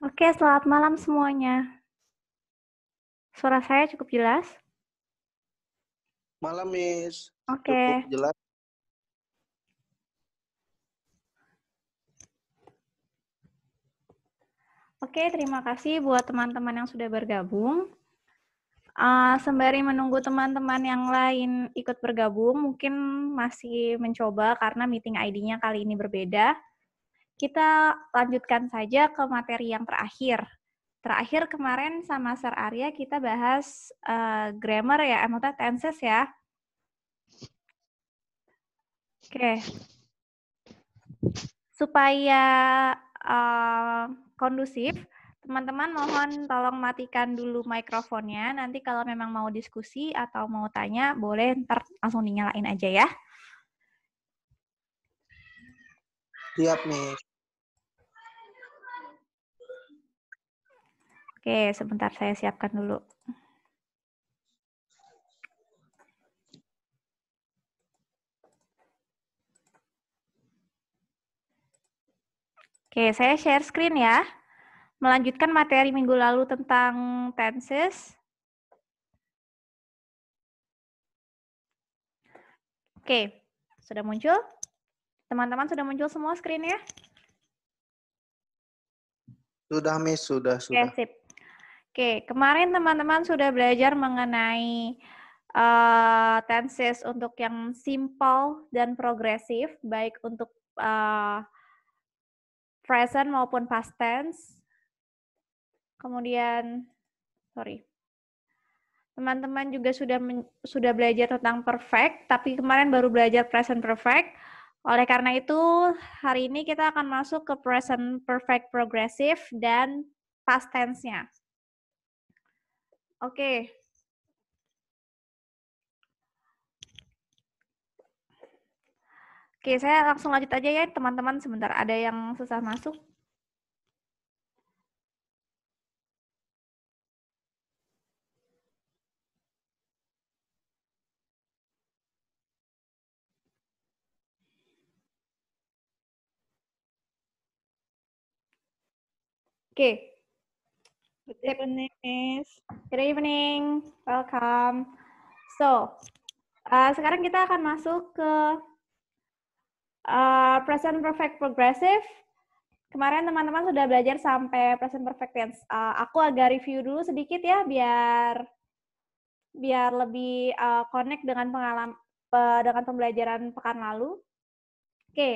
Oke, selamat malam semuanya. Suara saya cukup jelas? Malam, Miss. Oke. Cukup jelas. Oke, terima kasih buat teman-teman yang sudah bergabung. Uh, sembari menunggu teman-teman yang lain ikut bergabung, mungkin masih mencoba karena meeting ID-nya kali ini berbeda kita lanjutkan saja ke materi yang terakhir. Terakhir kemarin sama Sir Arya kita bahas uh, grammar ya, emotnya eh, tenses ya. Oke. Supaya uh, kondusif, teman-teman mohon tolong matikan dulu mikrofonnya. Nanti kalau memang mau diskusi atau mau tanya, boleh ntar langsung dinyalain aja ya. Siap, Miss. Oke, sebentar saya siapkan dulu. Oke, saya share screen ya. Melanjutkan materi minggu lalu tentang tenses. Oke, sudah muncul? Teman-teman sudah muncul semua screen ya? Sudah, Miss. Sudah, sudah. Oke, sip. Oke, kemarin teman-teman sudah belajar mengenai uh, tenses untuk yang simple dan progresif, baik untuk uh, present maupun past tense. Kemudian, sorry, teman-teman juga sudah men, sudah belajar tentang perfect, tapi kemarin baru belajar present perfect. Oleh karena itu, hari ini kita akan masuk ke present perfect progressive dan past tense-nya. Oke. Oke, saya langsung lanjut aja ya teman-teman. Sebentar, ada yang susah masuk? Oke, Good evening, Good evening. Welcome. So, uh, sekarang kita akan masuk ke uh, present perfect progressive. Kemarin teman-teman sudah belajar sampai present perfect tense. Uh, aku agak review dulu sedikit ya biar biar lebih uh, connect dengan pengalaman uh, dengan pembelajaran pekan lalu. Oke, okay.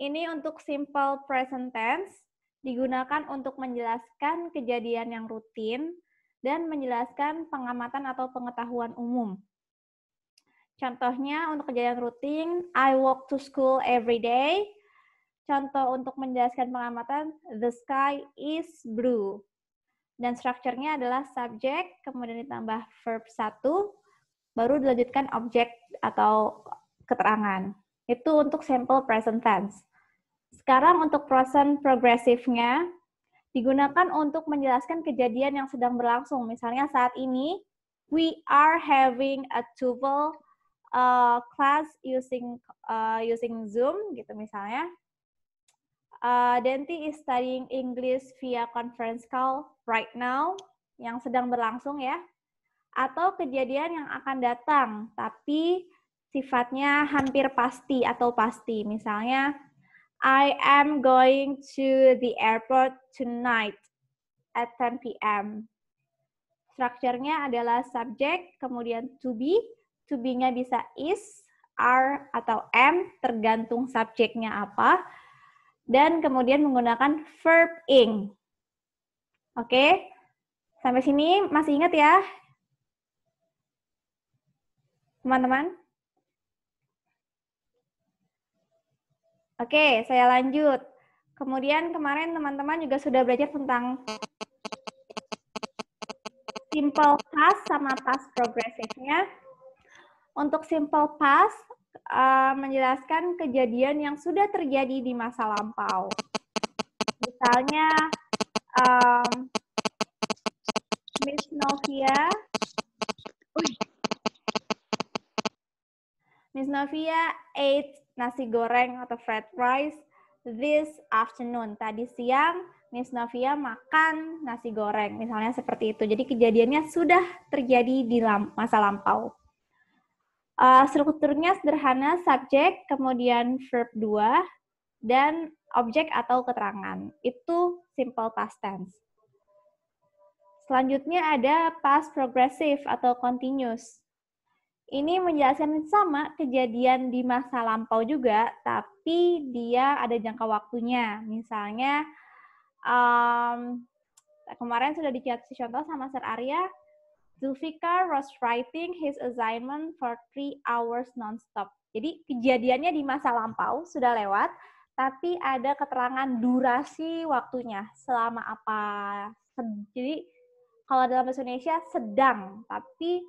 ini untuk simple present tense digunakan untuk menjelaskan kejadian yang rutin dan menjelaskan pengamatan atau pengetahuan umum. Contohnya untuk kejadian rutin, I walk to school every day. Contoh untuk menjelaskan pengamatan, the sky is blue. Dan strukturnya adalah subjek, kemudian ditambah verb satu, baru dilanjutkan objek atau keterangan. Itu untuk simple present tense. Sekarang untuk proses progresifnya digunakan untuk menjelaskan kejadian yang sedang berlangsung. Misalnya saat ini we are having a tuple uh, class using uh, using Zoom gitu misalnya. Uh, Denti is studying English via conference call right now yang sedang berlangsung ya. Atau kejadian yang akan datang tapi sifatnya hampir pasti atau pasti. Misalnya I am going to the airport tonight at 10 p.m. Strukturnya adalah subjek, kemudian to be. To be-nya bisa is, are, atau am, tergantung subjeknya apa. Dan kemudian menggunakan verb ing. Oke, okay? sampai sini masih ingat ya? Teman-teman? Oke, saya lanjut. Kemudian kemarin teman-teman juga sudah belajar tentang simple past sama past progressive-nya. Untuk simple past uh, menjelaskan kejadian yang sudah terjadi di masa lampau. Misalnya um, Miss Novia Miss Novia ate nasi goreng atau fried rice this afternoon. Tadi siang Miss Novia makan nasi goreng, misalnya seperti itu. Jadi kejadiannya sudah terjadi di masa lampau. Uh, strukturnya sederhana, subjek, kemudian verb 2, dan objek atau keterangan. Itu simple past tense. Selanjutnya ada past progressive atau continuous. Ini menjelaskan sama kejadian di masa lampau juga, tapi dia ada jangka waktunya. Misalnya, um, kemarin sudah dikasih contoh sama Sir Arya, Zulfikar was writing his assignment for three hours non-stop. Jadi kejadiannya di masa lampau sudah lewat, tapi ada keterangan durasi waktunya selama apa. Jadi kalau dalam bahasa Indonesia sedang, tapi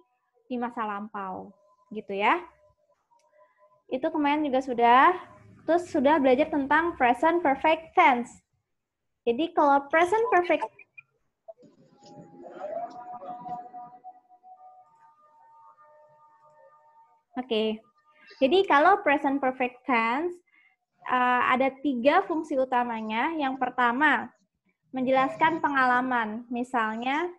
di masa lampau gitu ya. Itu kemarin juga sudah terus sudah belajar tentang present perfect tense. Jadi kalau present perfect Oke. Okay. Jadi kalau present perfect tense eh, ada tiga fungsi utamanya. Yang pertama menjelaskan pengalaman, misalnya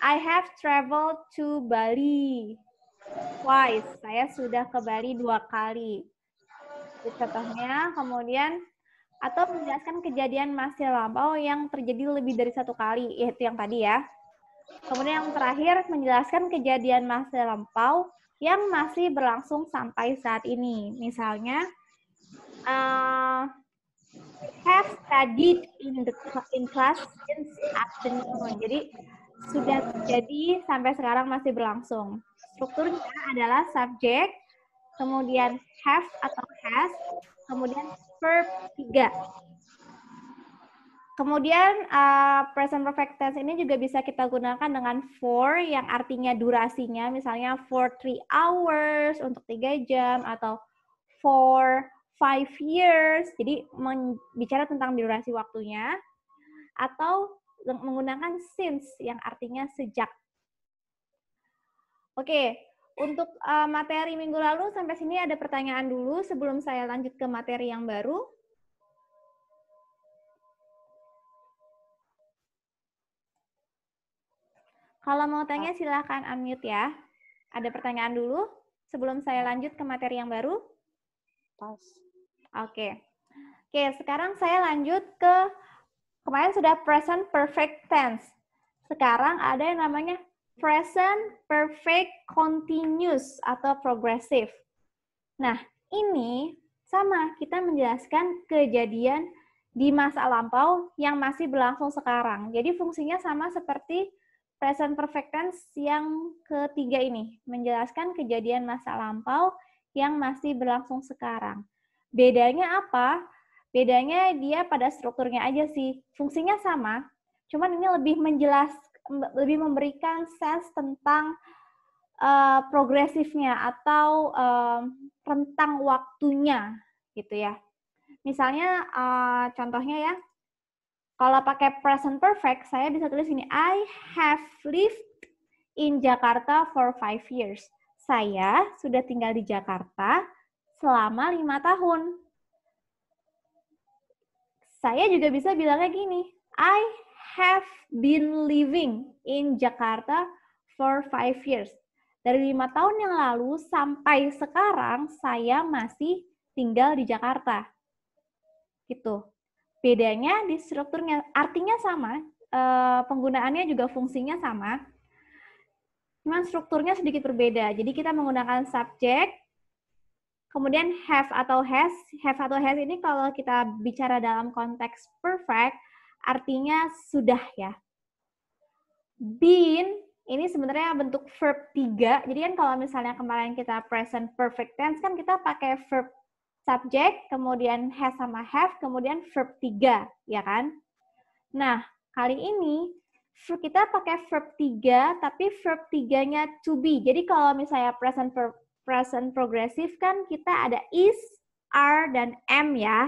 I have traveled to Bali twice. Saya sudah ke Bali dua kali. Contohnya, kemudian atau menjelaskan kejadian masa lampau yang terjadi lebih dari satu kali, ya, itu yang tadi ya. Kemudian yang terakhir, menjelaskan kejadian masa lampau yang masih berlangsung sampai saat ini. Misalnya, uh, have studied in the in class since afternoon. Jadi sudah terjadi sampai sekarang masih berlangsung. Strukturnya adalah subjek, kemudian have atau has, kemudian verb 3. Kemudian uh, present perfect tense ini juga bisa kita gunakan dengan for yang artinya durasinya misalnya for three hours untuk tiga jam atau for five years. Jadi bicara tentang durasi waktunya atau menggunakan since yang artinya sejak. Oke, untuk eh, materi minggu lalu sampai sini ada pertanyaan dulu sebelum saya lanjut ke materi yang baru. Kalau mau tanya silahkan unmute ya. Ada pertanyaan dulu sebelum saya lanjut ke materi yang baru? Pas. Oke. Oke, sekarang saya lanjut ke Kemarin sudah present perfect tense. Sekarang ada yang namanya present perfect continuous atau progressive. Nah, ini sama kita menjelaskan kejadian di masa lampau yang masih berlangsung sekarang. Jadi fungsinya sama seperti present perfect tense yang ketiga ini, menjelaskan kejadian masa lampau yang masih berlangsung sekarang. Bedanya apa? Bedanya dia pada strukturnya aja sih. Fungsinya sama, cuman ini lebih menjelas lebih memberikan sense tentang uh, progresifnya atau uh, rentang waktunya gitu ya. Misalnya uh, contohnya ya, kalau pakai present perfect saya bisa tulis ini I have lived in Jakarta for five years. Saya sudah tinggal di Jakarta selama lima tahun. Saya juga bisa bilangnya gini, I have been living in Jakarta for five years. Dari lima tahun yang lalu sampai sekarang saya masih tinggal di Jakarta. Gitu. Bedanya di strukturnya, artinya sama, eh, penggunaannya juga fungsinya sama, cuman strukturnya sedikit berbeda. Jadi kita menggunakan subjek, Kemudian have atau has, have atau has ini kalau kita bicara dalam konteks perfect, artinya sudah ya. Been ini sebenarnya bentuk verb tiga. Jadi kan kalau misalnya kemarin kita present perfect tense kan kita pakai verb subject, kemudian has sama have, kemudian verb tiga ya kan? Nah, kali ini kita pakai verb tiga tapi verb tiganya to be. Jadi kalau misalnya present present progressive kan kita ada is, are, dan am ya.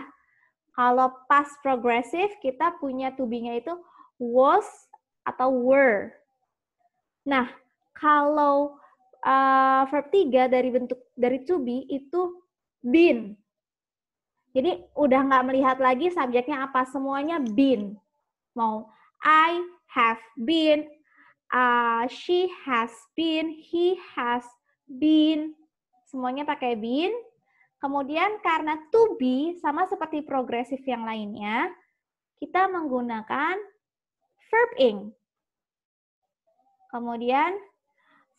Kalau past progressive kita punya to be-nya itu was atau were. Nah, kalau uh, verb 3 dari bentuk dari to be itu been. Jadi udah nggak melihat lagi subjeknya apa, semuanya been. Mau I have been, uh, she has been, he has been, semuanya pakai bin. Kemudian karena to be sama seperti progresif yang lainnya, kita menggunakan verb ing. Kemudian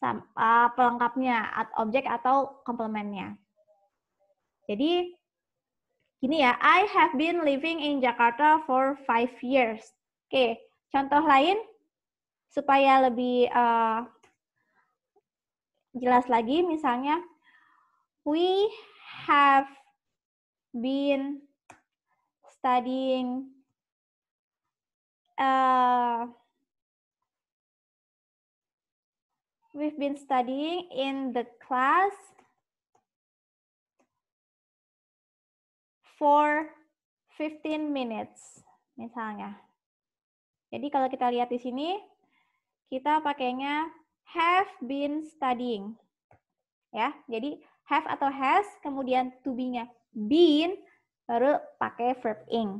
eh, pelengkapnya, objek atau komplementnya. Jadi gini ya, I have been living in Jakarta for five years. Oke, contoh lain supaya lebih uh, jelas lagi, misalnya We have been studying uh, we've been studying in the class for 15 minutes misalnya. Jadi kalau kita lihat di sini kita pakainya have been studying. Ya, jadi have atau has, kemudian to be-nya been, baru pakai verb ing.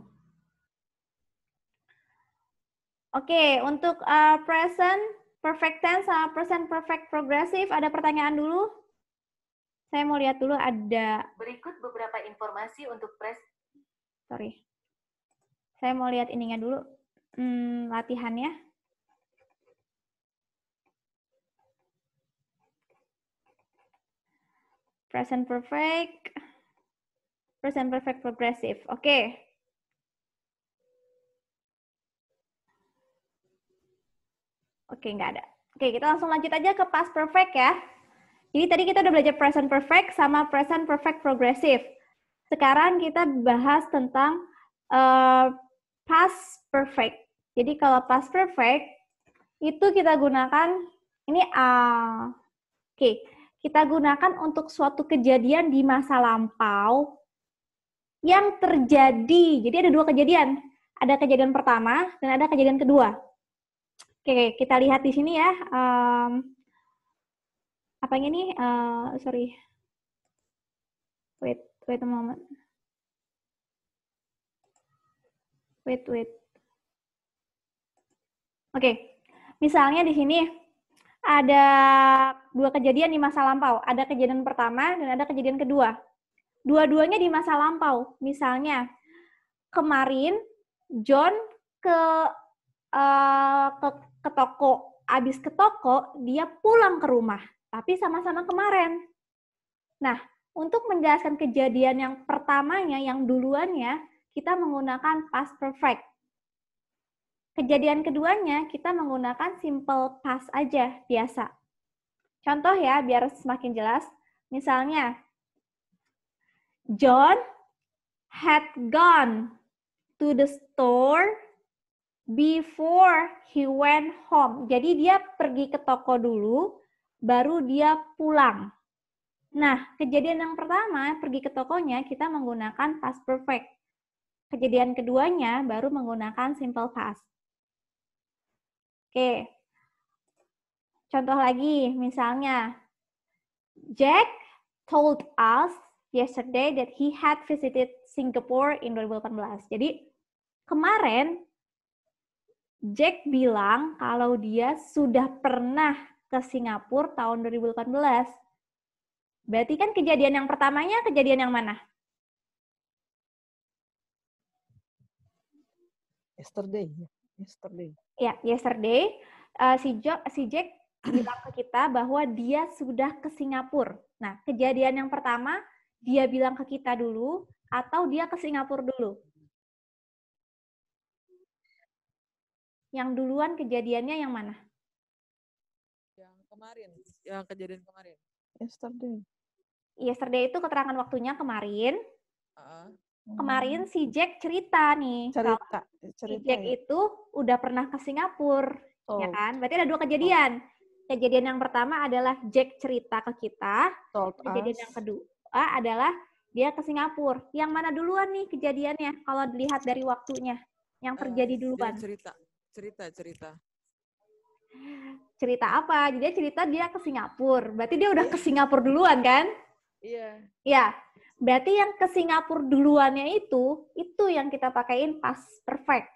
Oke, okay, untuk uh, present perfect tense sama present perfect progressive ada pertanyaan dulu? Saya mau lihat dulu ada berikut beberapa informasi untuk pres Sorry. Saya mau lihat ininya dulu. Hmm, latihannya. Present perfect. Present perfect progressive. Oke. Okay. Oke, okay, nggak ada. Oke, okay, kita langsung lanjut aja ke past perfect ya. Jadi tadi kita udah belajar present perfect sama present perfect progressive. Sekarang kita bahas tentang uh, past perfect. Jadi kalau past perfect itu kita gunakan ini uh, oke. Okay kita gunakan untuk suatu kejadian di masa lampau yang terjadi. Jadi ada dua kejadian. Ada kejadian pertama dan ada kejadian kedua. Oke, kita lihat di sini ya. Um, apa ini? Uh, sorry. Wait, wait a moment. Wait, wait. Oke, misalnya di sini ada dua kejadian di masa lampau. Ada kejadian pertama dan ada kejadian kedua. Dua-duanya di masa lampau. Misalnya, kemarin John ke uh, ke, ke toko, abis ke toko dia pulang ke rumah, tapi sama-sama kemarin. Nah, untuk menjelaskan kejadian yang pertamanya, yang duluannya, kita menggunakan past perfect. Kejadian keduanya, kita menggunakan simple past aja, biasa. Contoh ya, biar semakin jelas. Misalnya, John had gone to the store before he went home. Jadi dia pergi ke toko dulu, baru dia pulang. Nah, kejadian yang pertama, pergi ke tokonya, kita menggunakan past perfect. Kejadian keduanya baru menggunakan simple past. Oke. Contoh lagi, misalnya, Jack told us yesterday that he had visited Singapore in 2018. Jadi, kemarin Jack bilang kalau dia sudah pernah ke Singapura tahun 2018. Berarti kan kejadian yang pertamanya kejadian yang mana? Yesterday. Ya. Yesterday. Ya, yesterday uh, si Jack, si Jack bilang ke kita bahwa dia sudah ke Singapura. Nah, kejadian yang pertama dia bilang ke kita dulu atau dia ke Singapura dulu? Yang duluan kejadiannya yang mana? Yang kemarin, yang kejadian kemarin. Yesterday. Yesterday itu keterangan waktunya kemarin. Uh -uh kemarin hmm. si Jack cerita nih. Cerita, cerita. Si Jack ya. itu udah pernah ke Singapura, oh. ya kan? Berarti ada dua kejadian. Oh. Kejadian yang pertama adalah Jack cerita ke kita. Told kejadian us. yang kedua adalah dia ke Singapura. Yang mana duluan nih kejadiannya kalau dilihat dari waktunya? Yang eh, terjadi duluan. cerita, cerita, cerita. Cerita apa? Jadi cerita dia ke Singapura. Berarti dia udah iya. ke Singapura duluan kan? Iya. Yeah. Iya. Berarti yang ke Singapura duluannya itu, itu yang kita pakaiin pas perfect.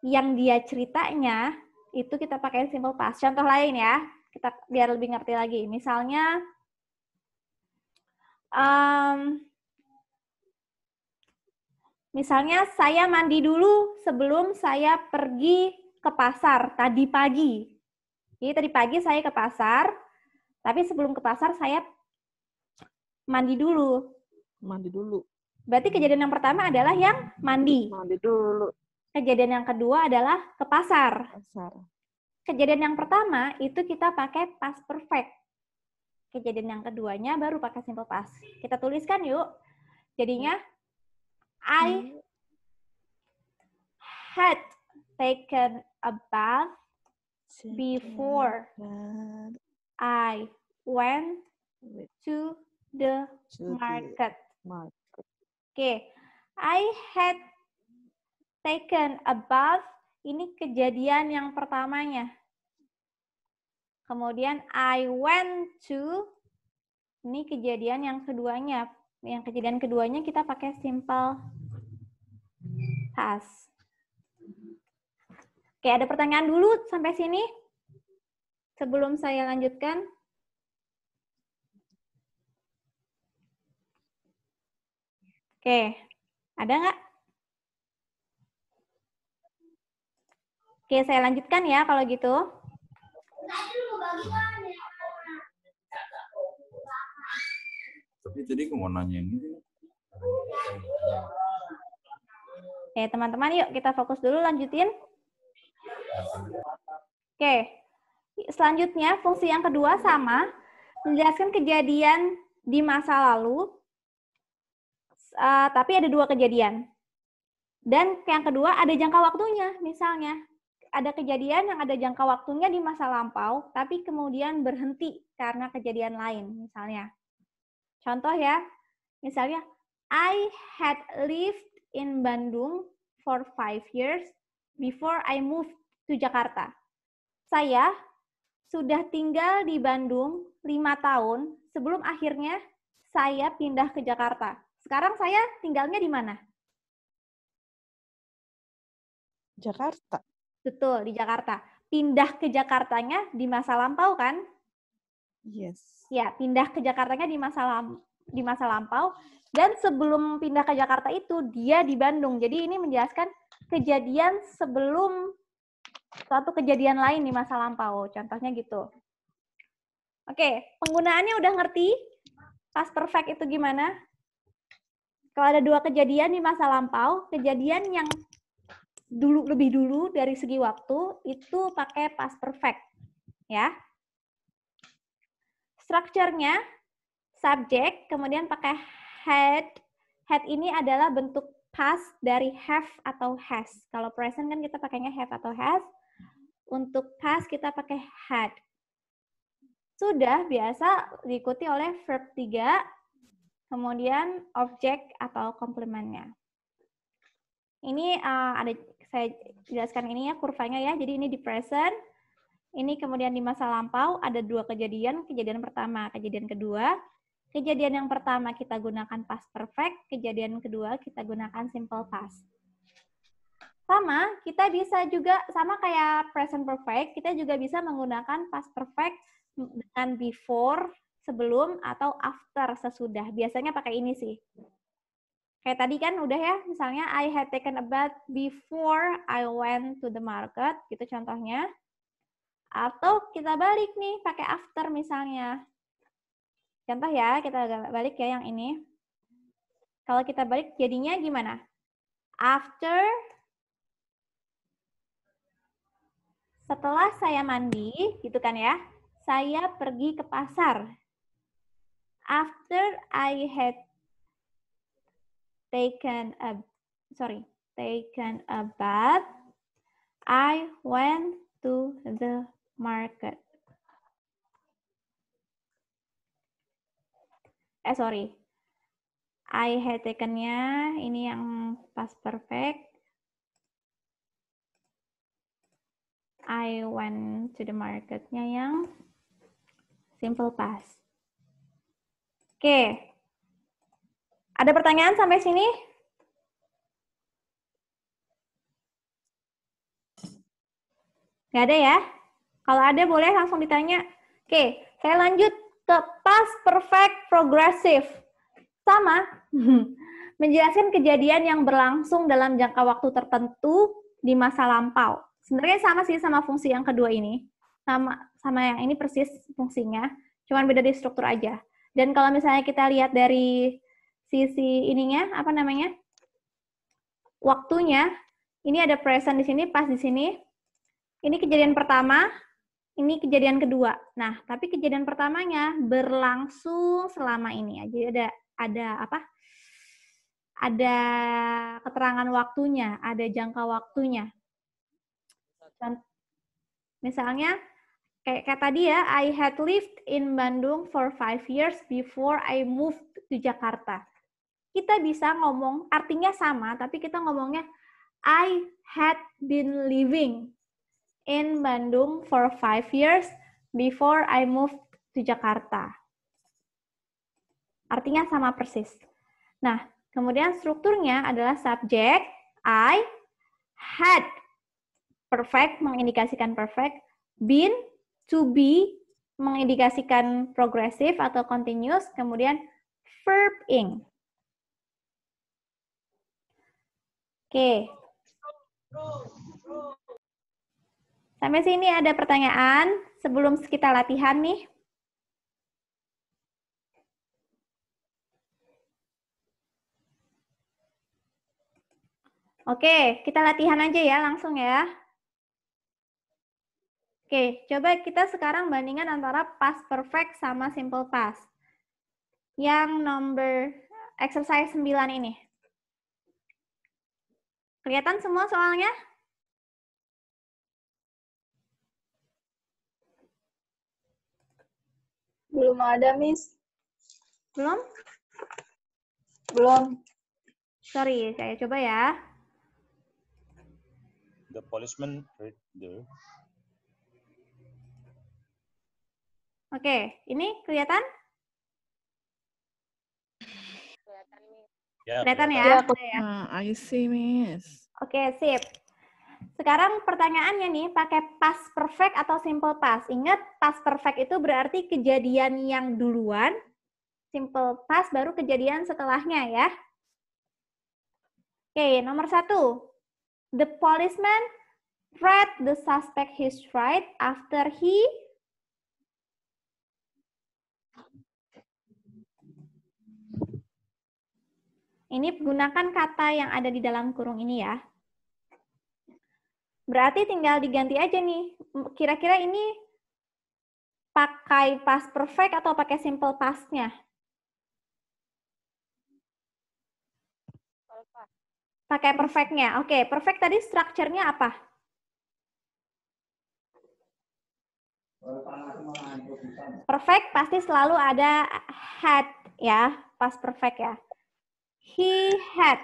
Yang dia ceritanya, itu kita pakai simple past. Contoh lain ya, kita biar lebih ngerti lagi. Misalnya, um, misalnya saya mandi dulu sebelum saya pergi ke pasar tadi pagi. Jadi tadi pagi saya ke pasar, tapi sebelum ke pasar saya mandi dulu. Mandi dulu. Berarti kejadian yang pertama adalah yang mandi. Mandi dulu. Kejadian yang kedua adalah ke pasar. Pasar. Kejadian yang pertama itu kita pakai past perfect. Kejadian yang keduanya baru pakai simple past. Kita tuliskan yuk. Jadinya hmm. I had taken a bath before I went to the market. market. Okay, I had taken a bath. Ini kejadian yang pertamanya. Kemudian I went to. Ini kejadian yang keduanya. Yang kejadian keduanya kita pakai simple past. Oke, ada pertanyaan dulu sampai sini? Sebelum saya lanjutkan. Oke, ada nggak? Oke, saya lanjutkan ya kalau gitu. Tapi tadi mau nanya ini. Oke, teman-teman yuk kita fokus dulu lanjutin. Oke. Selanjutnya fungsi yang kedua sama menjelaskan kejadian di masa lalu uh, tapi ada dua kejadian. Dan yang kedua ada jangka waktunya, misalnya ada kejadian yang ada jangka waktunya di masa lampau, tapi kemudian berhenti karena kejadian lain, misalnya. Contoh ya, misalnya I had lived in Bandung for five years before I moved to Jakarta. Saya sudah tinggal di Bandung lima tahun sebelum akhirnya saya pindah ke Jakarta. Sekarang saya tinggalnya di mana? Jakarta. Betul, di Jakarta. Pindah ke Jakartanya di masa lampau kan? Yes. Ya, pindah ke Jakartanya di masa lam di masa lampau dan sebelum pindah ke Jakarta itu dia di Bandung. Jadi ini menjelaskan kejadian sebelum suatu kejadian lain di masa lampau. Contohnya gitu. Oke, penggunaannya udah ngerti? Past perfect itu gimana? Kalau ada dua kejadian di masa lampau, kejadian yang dulu lebih dulu dari segi waktu itu pakai past perfect ya strukturnya subjek kemudian pakai had had ini adalah bentuk past dari have atau has kalau present kan kita pakainya have atau has untuk past kita pakai had sudah biasa diikuti oleh verb 3 Kemudian objek atau komplementnya. Ini uh, ada saya jelaskan ini ya kurvanya ya. Jadi ini di present, ini kemudian di masa lampau ada dua kejadian, kejadian pertama, kejadian kedua. Kejadian yang pertama kita gunakan past perfect, kejadian kedua kita gunakan simple past. Sama, kita bisa juga sama kayak present perfect, kita juga bisa menggunakan past perfect dengan before sebelum atau after sesudah. Biasanya pakai ini sih. Kayak tadi kan udah ya, misalnya I had taken a bath before I went to the market, gitu contohnya. Atau kita balik nih, pakai after misalnya. Contoh ya, kita balik ya yang ini. Kalau kita balik jadinya gimana? After setelah saya mandi, gitu kan ya, saya pergi ke pasar. After I had taken a sorry, taken a bath, I went to the market. Eh sorry, I had takennya ini yang past perfect. I went to the marketnya yang simple past. Oke. Ada pertanyaan sampai sini? Gak ada ya? Kalau ada boleh langsung ditanya. Oke, saya lanjut ke past perfect progressive. Sama, menjelaskan kejadian yang berlangsung dalam jangka waktu tertentu di masa lampau. Sebenarnya sama sih sama fungsi yang kedua ini. Sama sama yang ini persis fungsinya, cuman beda di struktur aja. Dan kalau misalnya kita lihat dari sisi ininya, apa namanya? Waktunya, ini ada present di sini, pas di sini. Ini kejadian pertama, ini kejadian kedua. Nah, tapi kejadian pertamanya berlangsung selama ini ya. Jadi ada ada apa? Ada keterangan waktunya, ada jangka waktunya. Misalnya kayak, kayak tadi ya, I had lived in Bandung for five years before I moved to Jakarta. Kita bisa ngomong, artinya sama, tapi kita ngomongnya, I had been living in Bandung for five years before I moved to Jakarta. Artinya sama persis. Nah, kemudian strukturnya adalah subjek, I, had, perfect, mengindikasikan perfect, been, to be mengindikasikan progresif atau continuous, kemudian verb ing. Oke. Sampai sini ada pertanyaan sebelum kita latihan nih. Oke, kita latihan aja ya langsung ya. Oke, coba kita sekarang bandingkan antara past perfect sama simple past. Yang number exercise 9 ini. Kelihatan semua soalnya? Belum ada, Miss. Belum? Belum. Sorry, saya coba ya. The policeman read the Oke, ini kelihatan? Kelihatan, ya, yeah, kelihatan ya? Iya, ya? Hmm, I see, Miss. Oke, sip. Sekarang pertanyaannya nih, pakai past perfect atau simple past? Ingat, past perfect itu berarti kejadian yang duluan, simple past baru kejadian setelahnya ya. Oke, nomor satu. The policeman read the suspect his right after he Ini gunakan kata yang ada di dalam kurung ini ya. Berarti tinggal diganti aja nih. Kira-kira ini pakai past perfect atau pakai simple past-nya? Pakai perfect-nya. Oke, perfect tadi structure-nya apa? Perfect pasti selalu ada had ya, past perfect ya. He had.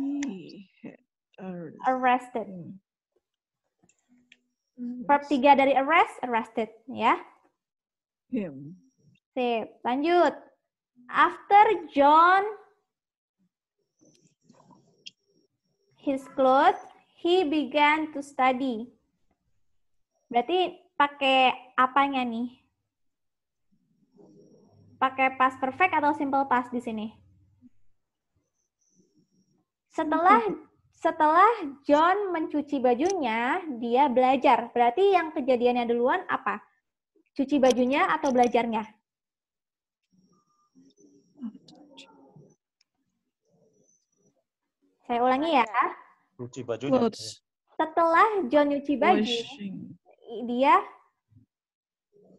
He had arrested. arrested. Hmm. Verb tiga dari arrest, arrested, ya. Him. Sip, lanjut. After John his clothes, he began to study. Berarti pakai apanya nih? pakai past perfect atau simple past di sini? Setelah setelah John mencuci bajunya, dia belajar. Berarti yang kejadiannya duluan apa? Cuci bajunya atau belajarnya? Saya ulangi ya. Cuci bajunya. Setelah John nyuci baju, dia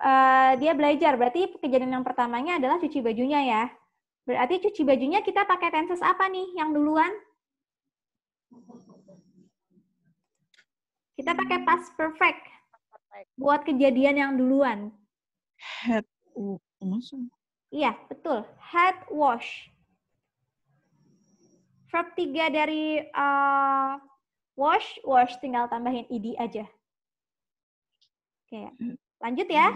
Eh, dia belajar. Berarti kejadian yang pertamanya adalah cuci bajunya ya. Berarti cuci bajunya kita pakai tenses apa nih yang duluan? Kita pakai hmm. past perfect buat kejadian yang duluan. Head wash. Iya, betul. Head wash. Verb 3 dari uh, wash, wash tinggal tambahin id aja. Oke. Okay. Lanjut ya.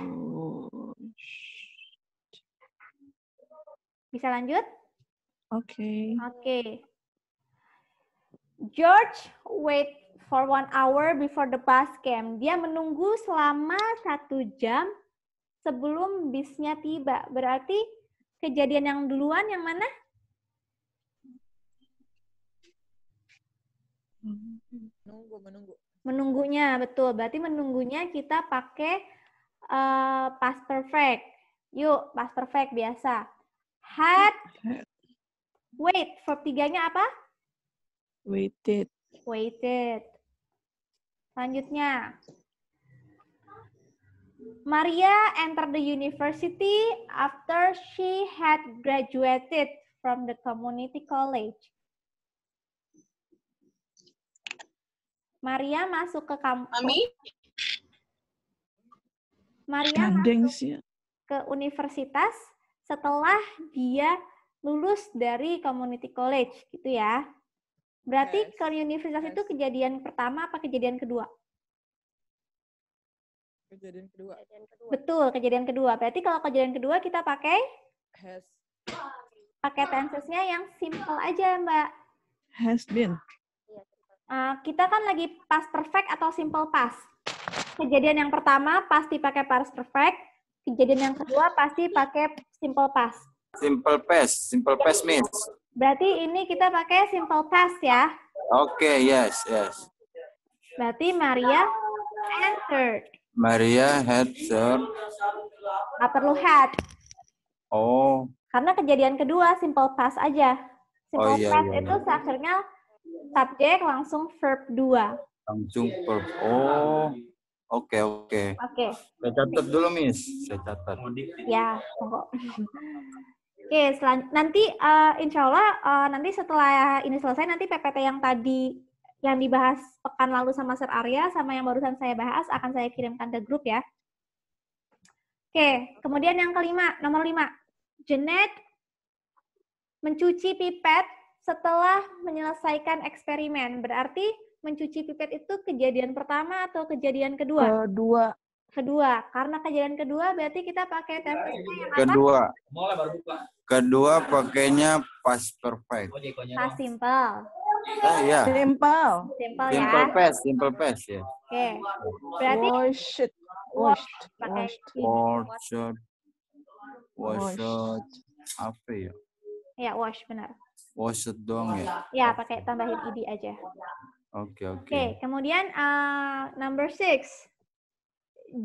Bisa lanjut? Oke. Okay. Oke. Okay. George wait for one hour before the bus came. Dia menunggu selama satu jam sebelum bisnya tiba. Berarti kejadian yang duluan yang mana? Hmm. Menunggu, menunggu. Menunggunya, betul. Berarti menunggunya kita pakai uh, eh, past perfect. Yuk, past perfect biasa. Had. Wait, verb tiganya apa? Waited. Waited. Selanjutnya. Maria entered the university after she had graduated from the community college. Maria masuk ke kampus. Mami? Maria masuk ya. ke universitas setelah dia lulus dari community college gitu ya. Berarti yes. ke universitas yes. itu kejadian pertama apa kejadian kedua? Kejadian kedua. Betul, kejadian kedua. Berarti kalau kejadian kedua kita pakai has. Pakai tensesnya yang simple aja, Mbak. Has been. Uh, kita kan lagi past perfect atau simple past? kejadian yang pertama pasti pakai past perfect, kejadian yang kedua pasti pakai simple past. Simple past, simple past means. Berarti ini kita pakai simple past ya. Oke, okay, yes, yes. Berarti Maria answered. Maria sir. Gak perlu had. Oh. Karena kejadian kedua simple past aja. Simple oh, iya, past iya, itu iya. akhirnya subjek langsung verb dua. Langsung verb. Oh. Oke, oke. Oke. Saya catat dulu, Miss. Saya catat. Ya, Oke, okay, nanti uh, insya Allah uh, nanti setelah ini selesai nanti PPT yang tadi yang dibahas pekan lalu sama Sir Arya sama yang barusan saya bahas akan saya kirimkan ke grup ya. Oke, kemudian yang kelima, nomor lima. Jenet mencuci pipet setelah menyelesaikan eksperimen. Berarti mencuci pipet itu kejadian pertama atau kejadian kedua? Kedua. Kedua. Karena kejadian kedua berarti kita pakai template ya, yang ya. apa? Kedua. Kedua pakainya pas perfect. Oh, pas simple. Ah, iya. Simple. Simple ya. Simple past, simple past ya. Oke. Okay. Berarti Wash, wash, wash, wash, Washed. Apa ya? Ya, wash benar. Wash doang ya? Ya, pakai tambahin id aja. Oke, okay, oke. Okay. okay, kemudian uh, number six.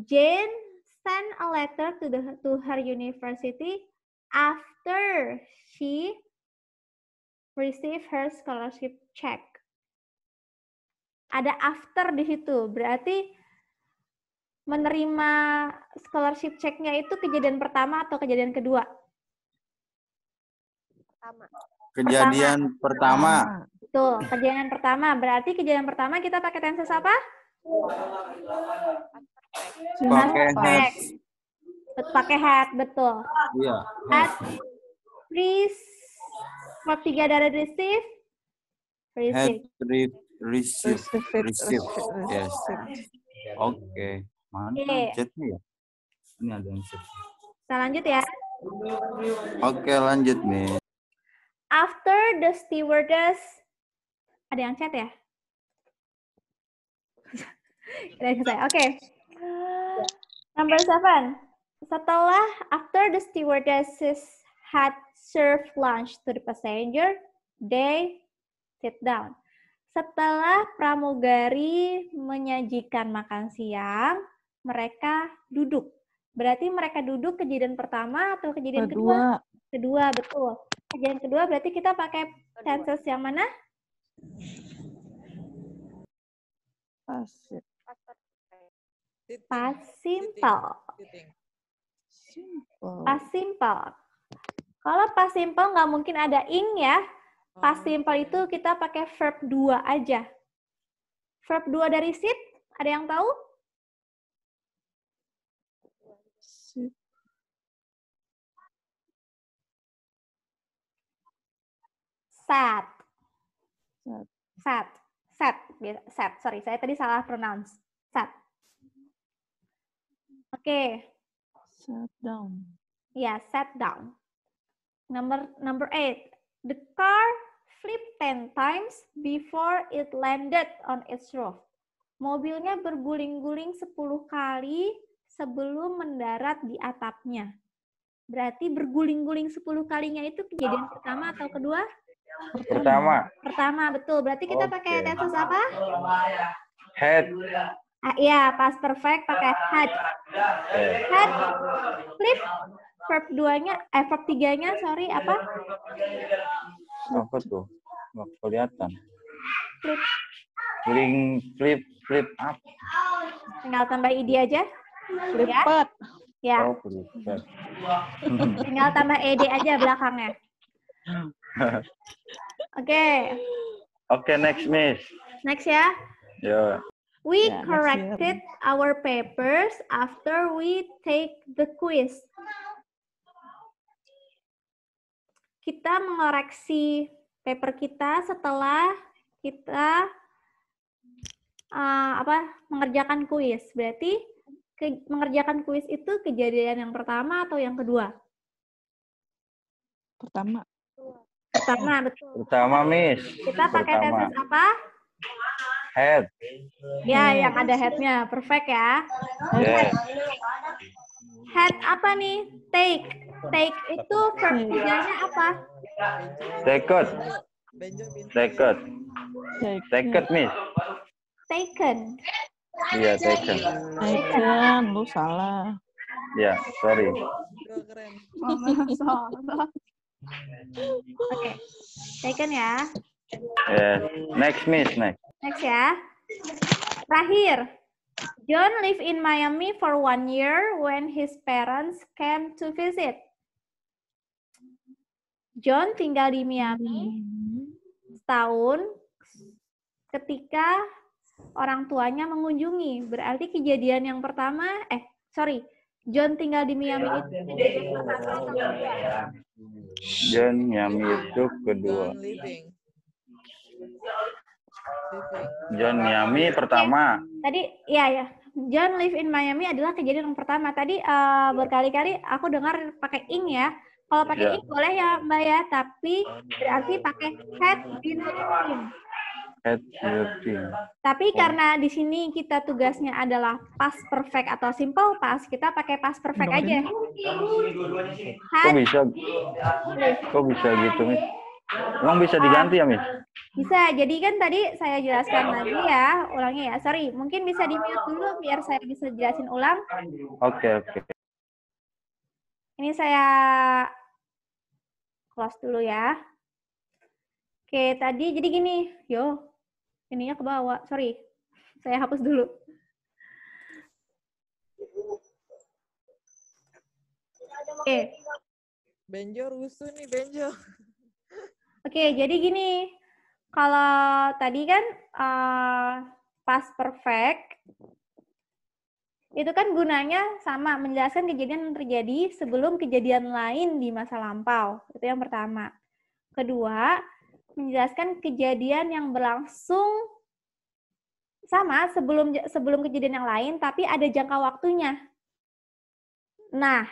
Jane sent a letter to the to her university after she received her scholarship check. Ada after di situ, berarti menerima scholarship check-nya itu kejadian pertama atau kejadian kedua? Pertama. Kejadian pertama. pertama. Betul. Kejadian pertama. Berarti kejadian pertama kita pakai tenses apa? Pakai head. Pakai head, betul. Iya. Had. Please. Verb tiga dari receive. Receive. Had re receive. Receive. Yes. Oke. Okay. Mana okay. chatnya ya? Ini ada yang chat. Kita lanjut ya. Oke, okay, lanjut nih. After the stewardess ada yang chat ya? Oke. Okay. Number seven. Setelah after the stewardesses had served lunch to the passenger, they sit down. Setelah pramugari menyajikan makan siang, mereka duduk. Berarti mereka duduk kejadian pertama atau kejadian kedua? Kedua, kedua betul. Kejadian kedua berarti kita pakai tenses yang mana? Pas simple. Pas simple. Kalau pas simple nggak mungkin ada ing ya. Oh, pas simple iya. itu kita pakai verb 2 aja. Verb 2 dari sit, ada yang tahu? Sad. Set. Set. Set. Sorry, saya tadi salah pronounce. Set. Oke. Okay. Set down. Ya, yeah, set down. Number number eight. The car flipped 10 times before it landed on its roof. Mobilnya berguling-guling 10 kali sebelum mendarat di atapnya. Berarti berguling-guling 10 kalinya itu kejadian pertama atau kedua? Pertama. Pertama, betul. Berarti kita okay. pakai tenses apa? head Ah, iya, pas perfect pakai head head flip Flip. Verb duanya, eh, verb tiganya, sorry, apa? Apa tuh? Nggak kelihatan. Flip. Flip, flip, flip up. Tinggal tambah id aja. flip Ya. ya. Oh, flip. Tinggal tambah ed aja belakangnya. Oke. Oke next, Miss. Next ya. Ya. We yeah, corrected our papers after we take the quiz. Kita mengoreksi paper kita setelah kita uh, apa mengerjakan kuis. Berarti ke, mengerjakan kuis itu kejadian yang pertama atau yang kedua? Pertama. Pertama, betul. utama Miss. Kita pakai Pertama. tesis apa? Head. Ya, yang ada headnya. Perfect ya. Yes. Head. apa nih? Take. Take itu apa take tiganya take Taken. take Taken, Miss. take Taken. Iya, take Taken, lu salah. Ya, sorry. Oh, Oke, okay. second ya. Yeah. Next, Miss, next. Next ya. Terakhir. John live in Miami for one year when his parents came to visit. John tinggal di Miami setahun ketika orang tuanya mengunjungi. Berarti kejadian yang pertama, eh sorry, John tinggal di Miami itu dan Yami itu kedua. John Miami pertama. Tadi ya ya. John live in Miami adalah kejadian yang pertama. Tadi uh, berkali-kali aku dengar pakai ing ya. Kalau pakai yeah. ing boleh ya Mbak ya, tapi berarti pakai had been living at your iya. team. Tapi oh. karena di sini kita tugasnya adalah pas perfect atau simple pas kita pakai pas perfect aja. Kok bisa? Kok bisa gitu, Miss? Emang bisa ah. diganti ya, Miss? Bisa. Jadi kan tadi saya jelaskan lagi ya, ulangnya ya. Sorry, mungkin bisa di-mute dulu biar saya bisa jelasin ulang. Oke, okay, oke. Okay. Ini saya close dulu ya. Oke, tadi jadi gini, yo ininya ke bawah. Sorry, saya hapus dulu. Oke. Okay. Benjo rusuh nih Benjo. Oke, okay, jadi gini. Kalau tadi kan uh, pas perfect itu kan gunanya sama menjelaskan kejadian yang terjadi sebelum kejadian lain di masa lampau. Itu yang pertama. Kedua, menjelaskan kejadian yang berlangsung sama sebelum sebelum kejadian yang lain tapi ada jangka waktunya. Nah,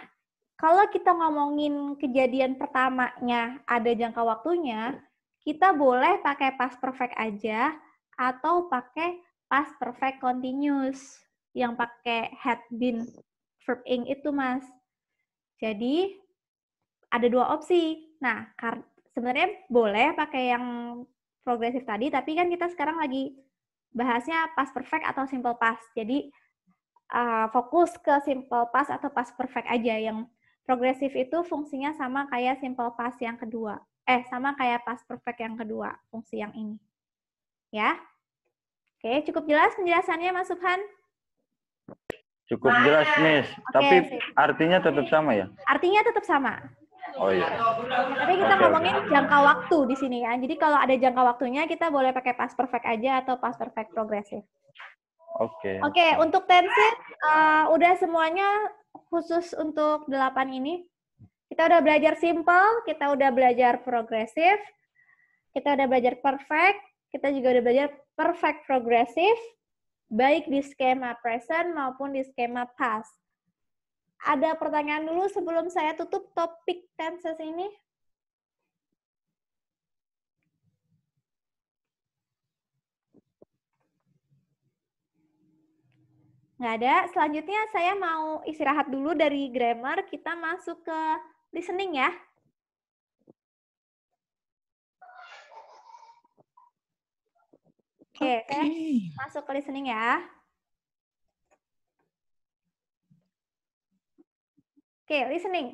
kalau kita ngomongin kejadian pertamanya ada jangka waktunya, kita boleh pakai past perfect aja atau pakai past perfect continuous yang pakai had been verb ing itu, Mas. Jadi ada dua opsi. Nah, sebenarnya boleh pakai yang progresif tadi, tapi kan kita sekarang lagi bahasnya pas perfect atau simple past. Jadi uh, fokus ke simple past atau pas perfect aja. Yang progresif itu fungsinya sama kayak simple past yang kedua. Eh, sama kayak pas perfect yang kedua, fungsi yang ini. Ya. Oke, cukup jelas penjelasannya Mas Subhan? Cukup jelas, Miss. Okay, Tapi sip. artinya tetap sama ya? Artinya tetap sama. Oh iya. Tapi kita okay, ngomongin okay. jangka waktu di sini ya. Jadi kalau ada jangka waktunya kita boleh pakai past perfect aja atau past perfect progressive. Oke. Okay. Oke, okay, untuk tense uh, udah semuanya khusus untuk delapan ini. Kita udah belajar simple, kita udah belajar progressive, kita udah belajar perfect, kita juga udah belajar perfect progressive baik di skema present maupun di skema past ada pertanyaan dulu sebelum saya tutup topik tenses ini? Nggak ada. Selanjutnya saya mau istirahat dulu dari grammar. Kita masuk ke listening ya. Oke, okay. okay. masuk ke listening ya. Oke, okay, listening.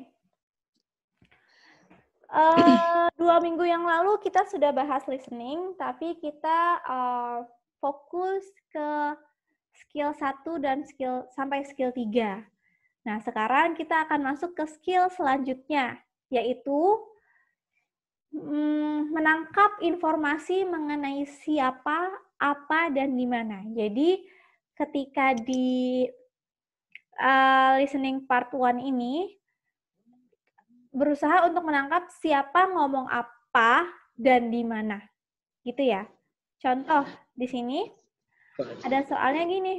Uh, dua minggu yang lalu kita sudah bahas listening, tapi kita uh, fokus ke skill satu dan skill sampai skill tiga. Nah, sekarang kita akan masuk ke skill selanjutnya, yaitu mm, menangkap informasi mengenai siapa, apa, dan di mana. Jadi, ketika di uh, listening part one ini berusaha untuk menangkap siapa ngomong apa dan di mana. Gitu ya. Contoh di sini ada soalnya gini.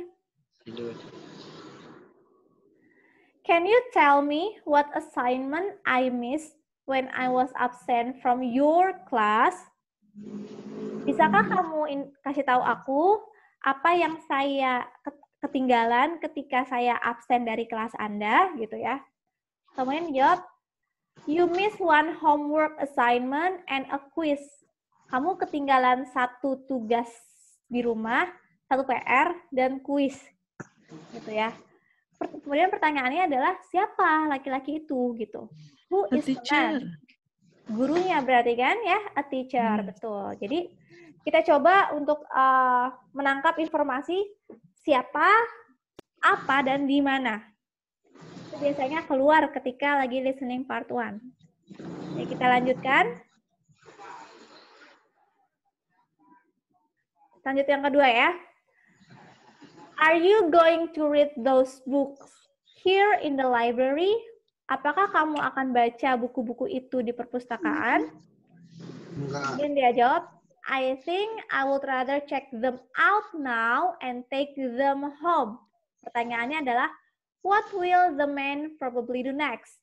Can you tell me what assignment I missed when I was absent from your class? Bisakah kamu kasih tahu aku apa yang saya ketinggalan ketika saya absen dari kelas Anda gitu ya. Kemudian jawab, you miss one homework assignment and a quiz. Kamu ketinggalan satu tugas di rumah, satu PR, dan quiz, Gitu ya. Kemudian pertanyaannya adalah, siapa laki-laki itu? gitu. Who a is teacher. the man? Gurunya berarti kan ya, a teacher. Hmm. Betul. Jadi, kita coba untuk uh, menangkap informasi siapa, apa, dan di mana. biasanya keluar ketika lagi listening part 1. Jadi kita lanjutkan. Lanjut yang kedua ya. Are you going to read those books here in the library? Apakah kamu akan baca buku-buku itu di perpustakaan? Enggak. Mungkin dia jawab, I think I would rather check them out now and take them home. Pertanyaannya adalah, what will the man probably do next?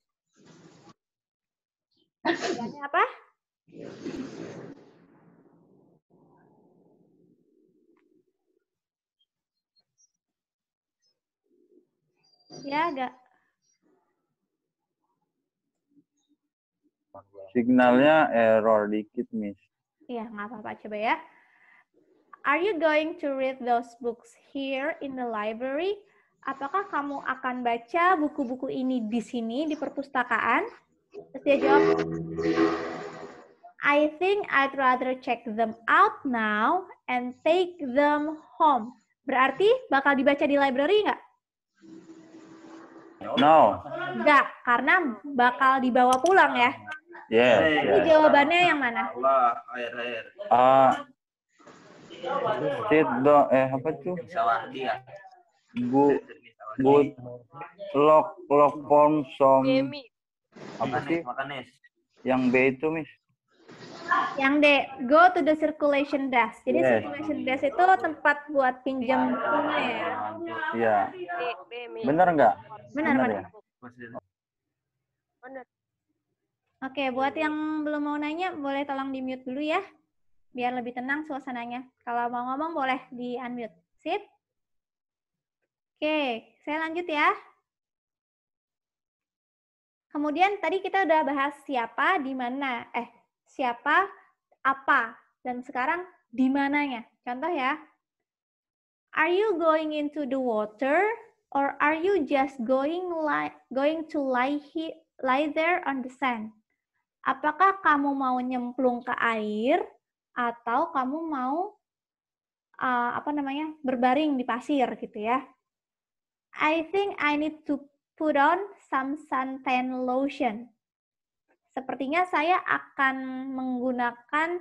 Pertanyaannya apa? Ya, enggak. Signalnya error dikit, Miss. Iya, nggak apa-apa. Coba ya. Are you going to read those books here in the library? Apakah kamu akan baca buku-buku ini di sini, di perpustakaan? Terus dia jawab, I think I'd rather check them out now and take them home. Berarti bakal dibaca di library nggak? No. Nggak, karena bakal dibawa pulang ya. Yeah. Ini yeah. jawabannya yang mana? Allah, air air. Ah. Tiddo eh apa tuh? Sawardia. Ya? Bu bu lok lok form song. Apa sih? Makanes. Yang B itu, Miss. Yang D, go to the circulation desk. Jadi yes. circulation desk itu tempat buat pinjam bunga ya. Iya. Benar enggak? Benar, benar. Benar. Ya? benar. Oke, buat yang belum mau nanya, boleh tolong di-mute dulu ya, biar lebih tenang suasananya. Kalau mau ngomong, boleh di-unmute. Sip? Oke, saya lanjut ya. Kemudian tadi kita udah bahas siapa, di mana, eh, siapa, apa, dan sekarang di mananya. Contoh ya, are you going into the water or are you just going, li going to lie, lie there on the sand? Apakah kamu mau nyemplung ke air atau kamu mau uh, apa namanya berbaring di pasir gitu ya? I think I need to put on some suntan lotion. Sepertinya saya akan menggunakan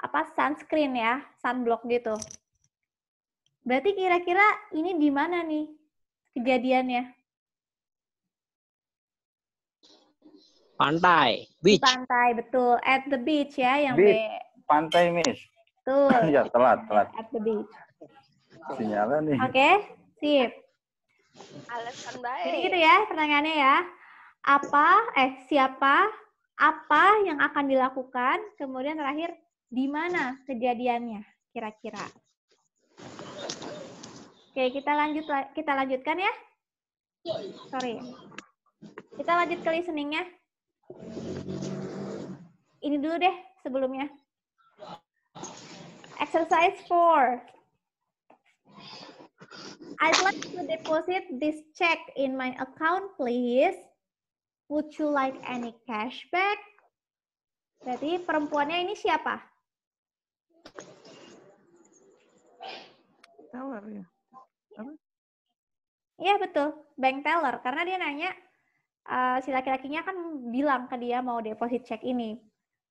apa sunscreen ya, sunblock gitu. Berarti kira-kira ini di mana nih kejadiannya? Pantai, beach. Pantai, betul. At the beach ya yang beach. B. Pantai, Miss. Betul. ya, telat, telat. At the beach. Sinyalnya nih. Oke, okay, sip. Alasan baik. Jadi gitu ya pertanyaannya ya. Apa, eh siapa, apa yang akan dilakukan, kemudian terakhir di mana kejadiannya kira-kira. Oke, kita lanjut kita lanjutkan ya. Sorry. Kita lanjut ke listeningnya. Ini dulu deh sebelumnya. Exercise 4. I'd like to deposit this check in my account, please. Would you like any cashback? Berarti perempuannya ini siapa? Teller ya? Iya betul, bank teller. Karena dia nanya, uh, si laki-lakinya kan bilang ke dia mau deposit check ini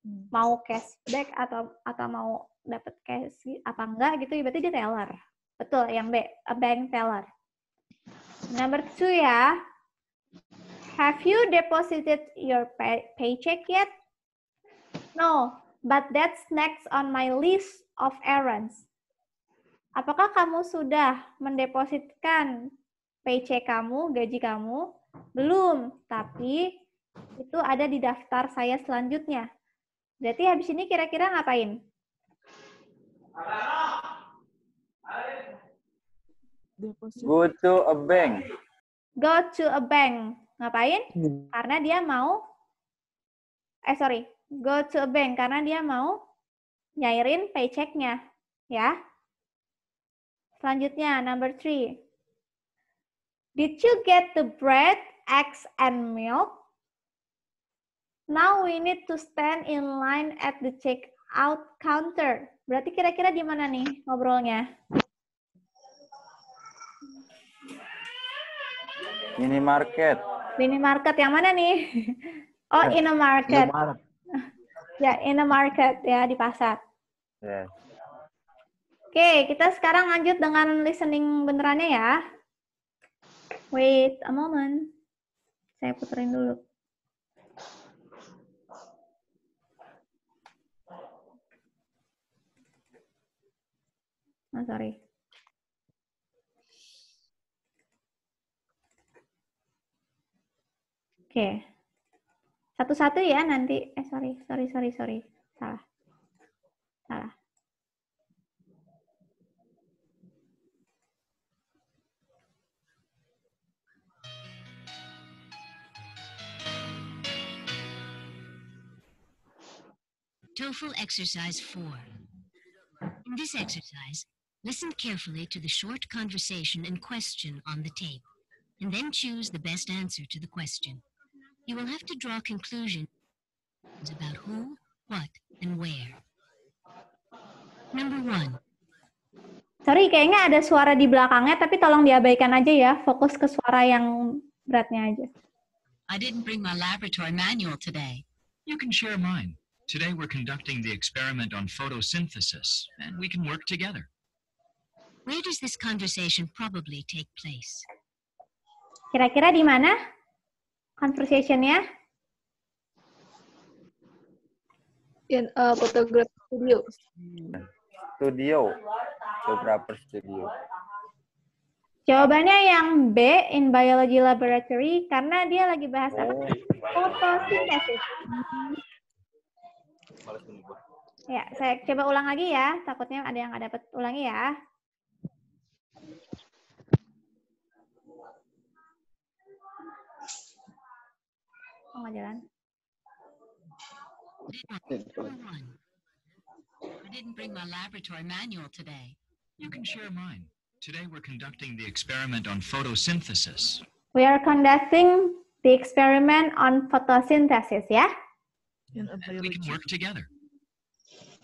hmm. mau cashback atau atau mau dapat cash apa enggak gitu ya berarti dia teller betul yang B a bank teller number two ya have you deposited your pay paycheck yet no but that's next on my list of errands apakah kamu sudah mendepositkan paycheck kamu gaji kamu belum, tapi itu ada di daftar saya selanjutnya. Berarti habis ini kira-kira ngapain? Go to a bank. Go to a bank. Ngapain? Hmm. Karena dia mau eh sorry, go to a bank karena dia mau nyairin paycheck-nya. ya. Selanjutnya number three. Did you get the bread eggs and milk. Now we need to stand in line at the checkout counter. Berarti kira-kira di mana nih ngobrolnya? Minimarket. market yang mana nih? Oh, in a market. In a ya, in a market ya di pasar. Yes. Oke, okay, kita sekarang lanjut dengan listening benerannya ya. Wait a moment. Saya puterin dulu. Oh, sorry. Oke. Satu-satu ya nanti. Eh, sorry, sorry, sorry, sorry. Salah. Salah. TOEFL Exercise 4. In this exercise, listen carefully to the short conversation and question on the tape, and then choose the best answer to the question. You will have to draw conclusions about who, what, and where. Number one. Sorry, kayaknya ada suara di belakangnya, tapi tolong diabaikan aja ya. Fokus ke suara yang beratnya aja. I didn't bring my laboratory manual today. You can share mine. Today we're conducting the experiment on photosynthesis, and we can work together. Where does this conversation probably take place? Kira-kira di mana conversationnya? In a uh, photograph studio. Studio. Photographer studio. Jawabannya yang B in biology laboratory karena dia lagi bahas oh. apa? Fotosintesis males nunggu Ya, saya coba ulang lagi ya. Takutnya ada yang nggak dapat ulangi ya. Oh, nggak jalan. I didn't bring my laboratory manual today. You can share mine. Today we're conducting the experiment on photosynthesis. We are conducting the experiment on photosynthesis, ya. Yeah? we can work together.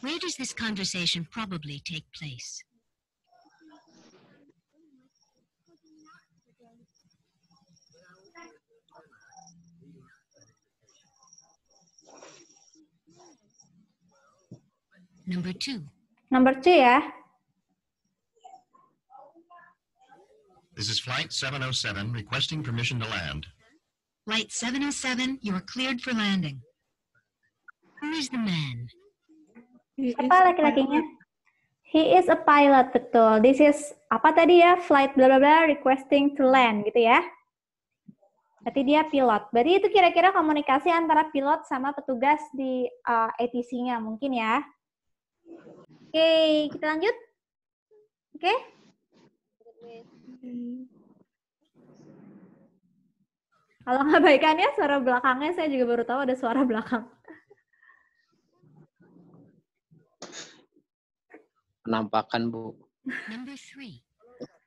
Where does this conversation probably take place? Number two. Number two, yeah. This is Flight 707 requesting permission to land. Flight 707, you are cleared for landing. Who's the man? Siapa laki-lakinya? He is a pilot, betul. This is apa tadi ya? Flight bla bla bla requesting to land gitu ya. Berarti dia pilot. Berarti itu kira-kira komunikasi antara pilot sama petugas di uh, eh, ATC-nya mungkin ya. Oke, okay, kita lanjut. Oke. Okay? Kalau ngabaikannya suara belakangnya saya juga baru tahu ada suara belakang. penampakan, Bu. Oke,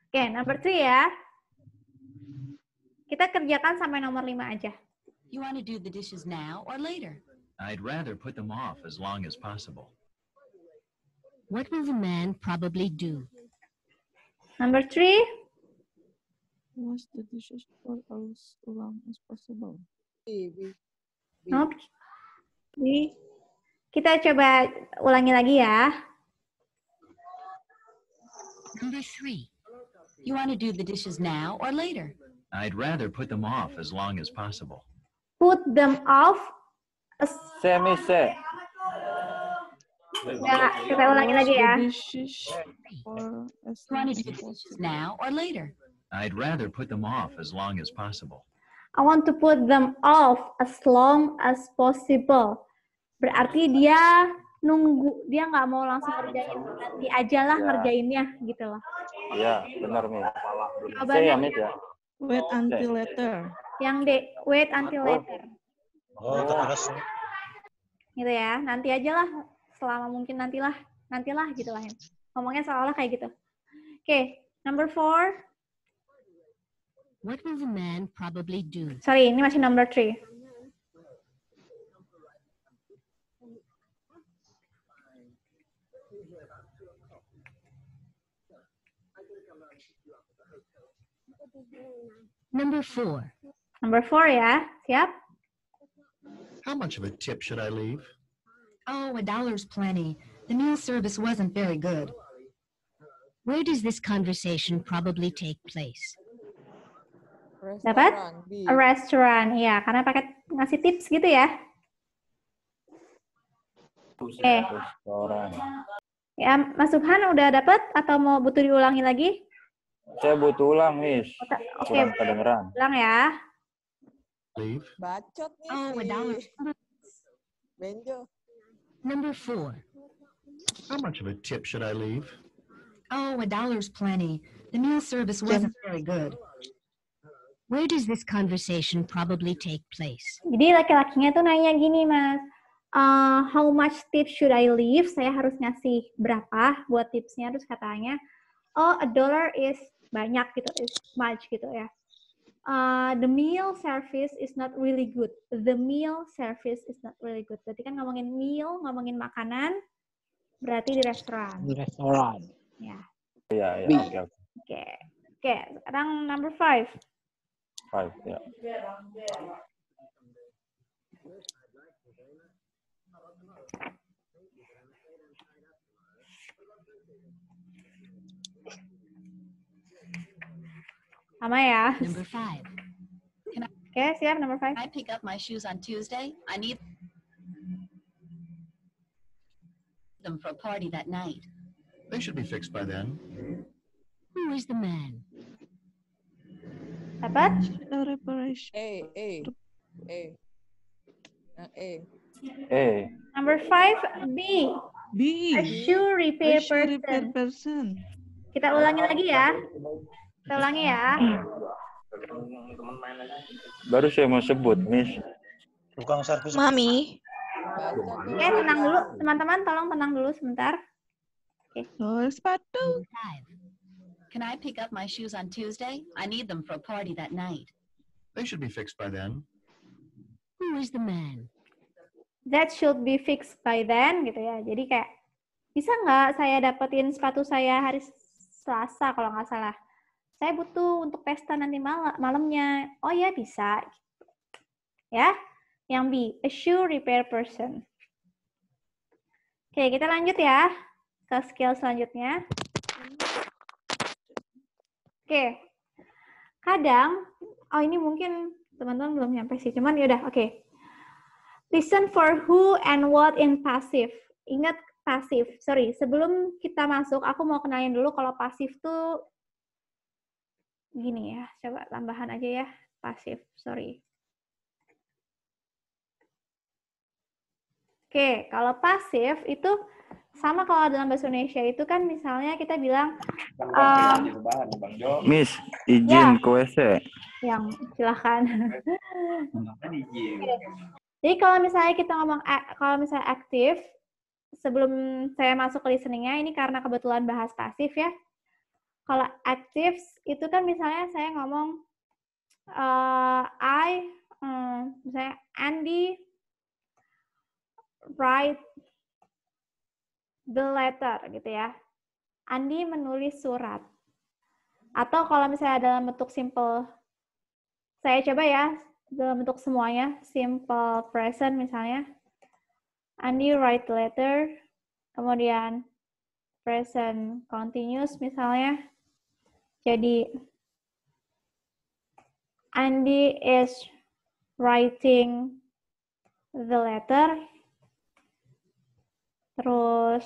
okay, number three ya. Kita kerjakan sampai nomor lima aja. You want to do the dishes now or later? I'd rather put them off as long as possible. What will the man probably do? Number three. Wash the dishes for as long as possible. Nope. Kita coba ulangi lagi ya. Number three, you want to do the dishes now or later? I'd rather put them off as long as possible. Put them off. Semi say. Ya, kita ulangin lagi ya. now or later? I'd rather put them off as long as possible. I want to put them off as long as possible. Berarti dia nunggu dia nggak mau langsung ngerjain nanti aja lah yeah. ngerjainnya gitu loh iya benar nih saya ya Mit ya wait until later yang dek wait until later oh terus gitu ya nanti aja lah selama mungkin nantilah nantilah gitu lah ya ngomongnya seolah kayak gitu oke okay, number four what will the man probably do sorry ini masih number three Number four. Number four, yeah. Yep. How much of a tip should I leave? Oh, a dollar's plenty. The meal service wasn't very good. Where does this conversation probably take place? Dapat? A restaurant, iya. Karena pakai ngasih tips gitu ya. Oke. Eh. Okay. Ya, Mas Subhan udah dapat atau mau butuh diulangi lagi? Saya butuh ulang, Miss. Oke, okay, kedengeran. Ulang ya. Leave. Bacot nih. Oh, wedang. Benjo. Number four. How much of a tip should I leave? Oh, a dollar's plenty. The meal service wasn't very good. Where does this conversation probably take place? Jadi laki-lakinya tuh nanya gini, Mas. Uh, how much tip should I leave? Saya harus ngasih berapa buat tipsnya? Terus katanya, oh, a dollar is banyak gitu is much gitu ya uh, the meal service is not really good the meal service is not really good berarti kan ngomongin meal ngomongin makanan berarti di restoran di restoran ya ya iya. oke oke oke sekarang number five five ya yeah. Sama ya. Number five. Oke, okay, siap number five. I pick up my shoes on Tuesday. I need them for a party that night. They should be fixed by then. Who is the man? Dapat? the reparation. A, A, A. A. A. Number five, B. B. A shoe repair, a shoe repair person. person. Kita ulangi lagi ya. Kita ulangi ya. Baru saya mau sebut, Miss. Tukang servis. Mami. Oke, okay, tenang dulu. Teman-teman, tolong tenang dulu sebentar. Okay. Oh, sepatu. Can I pick up my shoes on Tuesday? I need them for a party that night. They should be fixed by then. Who is the man? That should be fixed by then, gitu ya. Jadi kayak, bisa nggak saya dapetin sepatu saya hari Selasa kalau nggak salah? saya butuh untuk pesta nanti malam malamnya. Oh ya bisa. Ya. Yang B, a shoe repair person. Oke, kita lanjut ya ke skill selanjutnya. Oke. Kadang oh ini mungkin teman-teman belum nyampe sih, cuman yaudah, oke. Listen for who and what in passive. Ingat pasif. Sorry, sebelum kita masuk, aku mau kenalin dulu kalau pasif tuh gini ya, coba tambahan aja ya, pasif, sorry. Oke, kalau pasif itu sama kalau dalam bahasa Indonesia itu kan misalnya kita bilang um, Miss, izin ya, ke WC. Yang silahkan. Jadi kalau misalnya kita ngomong kalau misalnya aktif sebelum saya masuk ke listeningnya ini karena kebetulan bahas pasif ya. Kalau actives itu kan misalnya saya ngomong uh, I, um, misalnya Andy write the letter gitu ya. Andi menulis surat. Atau kalau misalnya dalam bentuk simple, saya coba ya dalam bentuk semuanya, simple present misalnya. Andi write letter, kemudian present continuous misalnya. Jadi Andy is writing the letter. Terus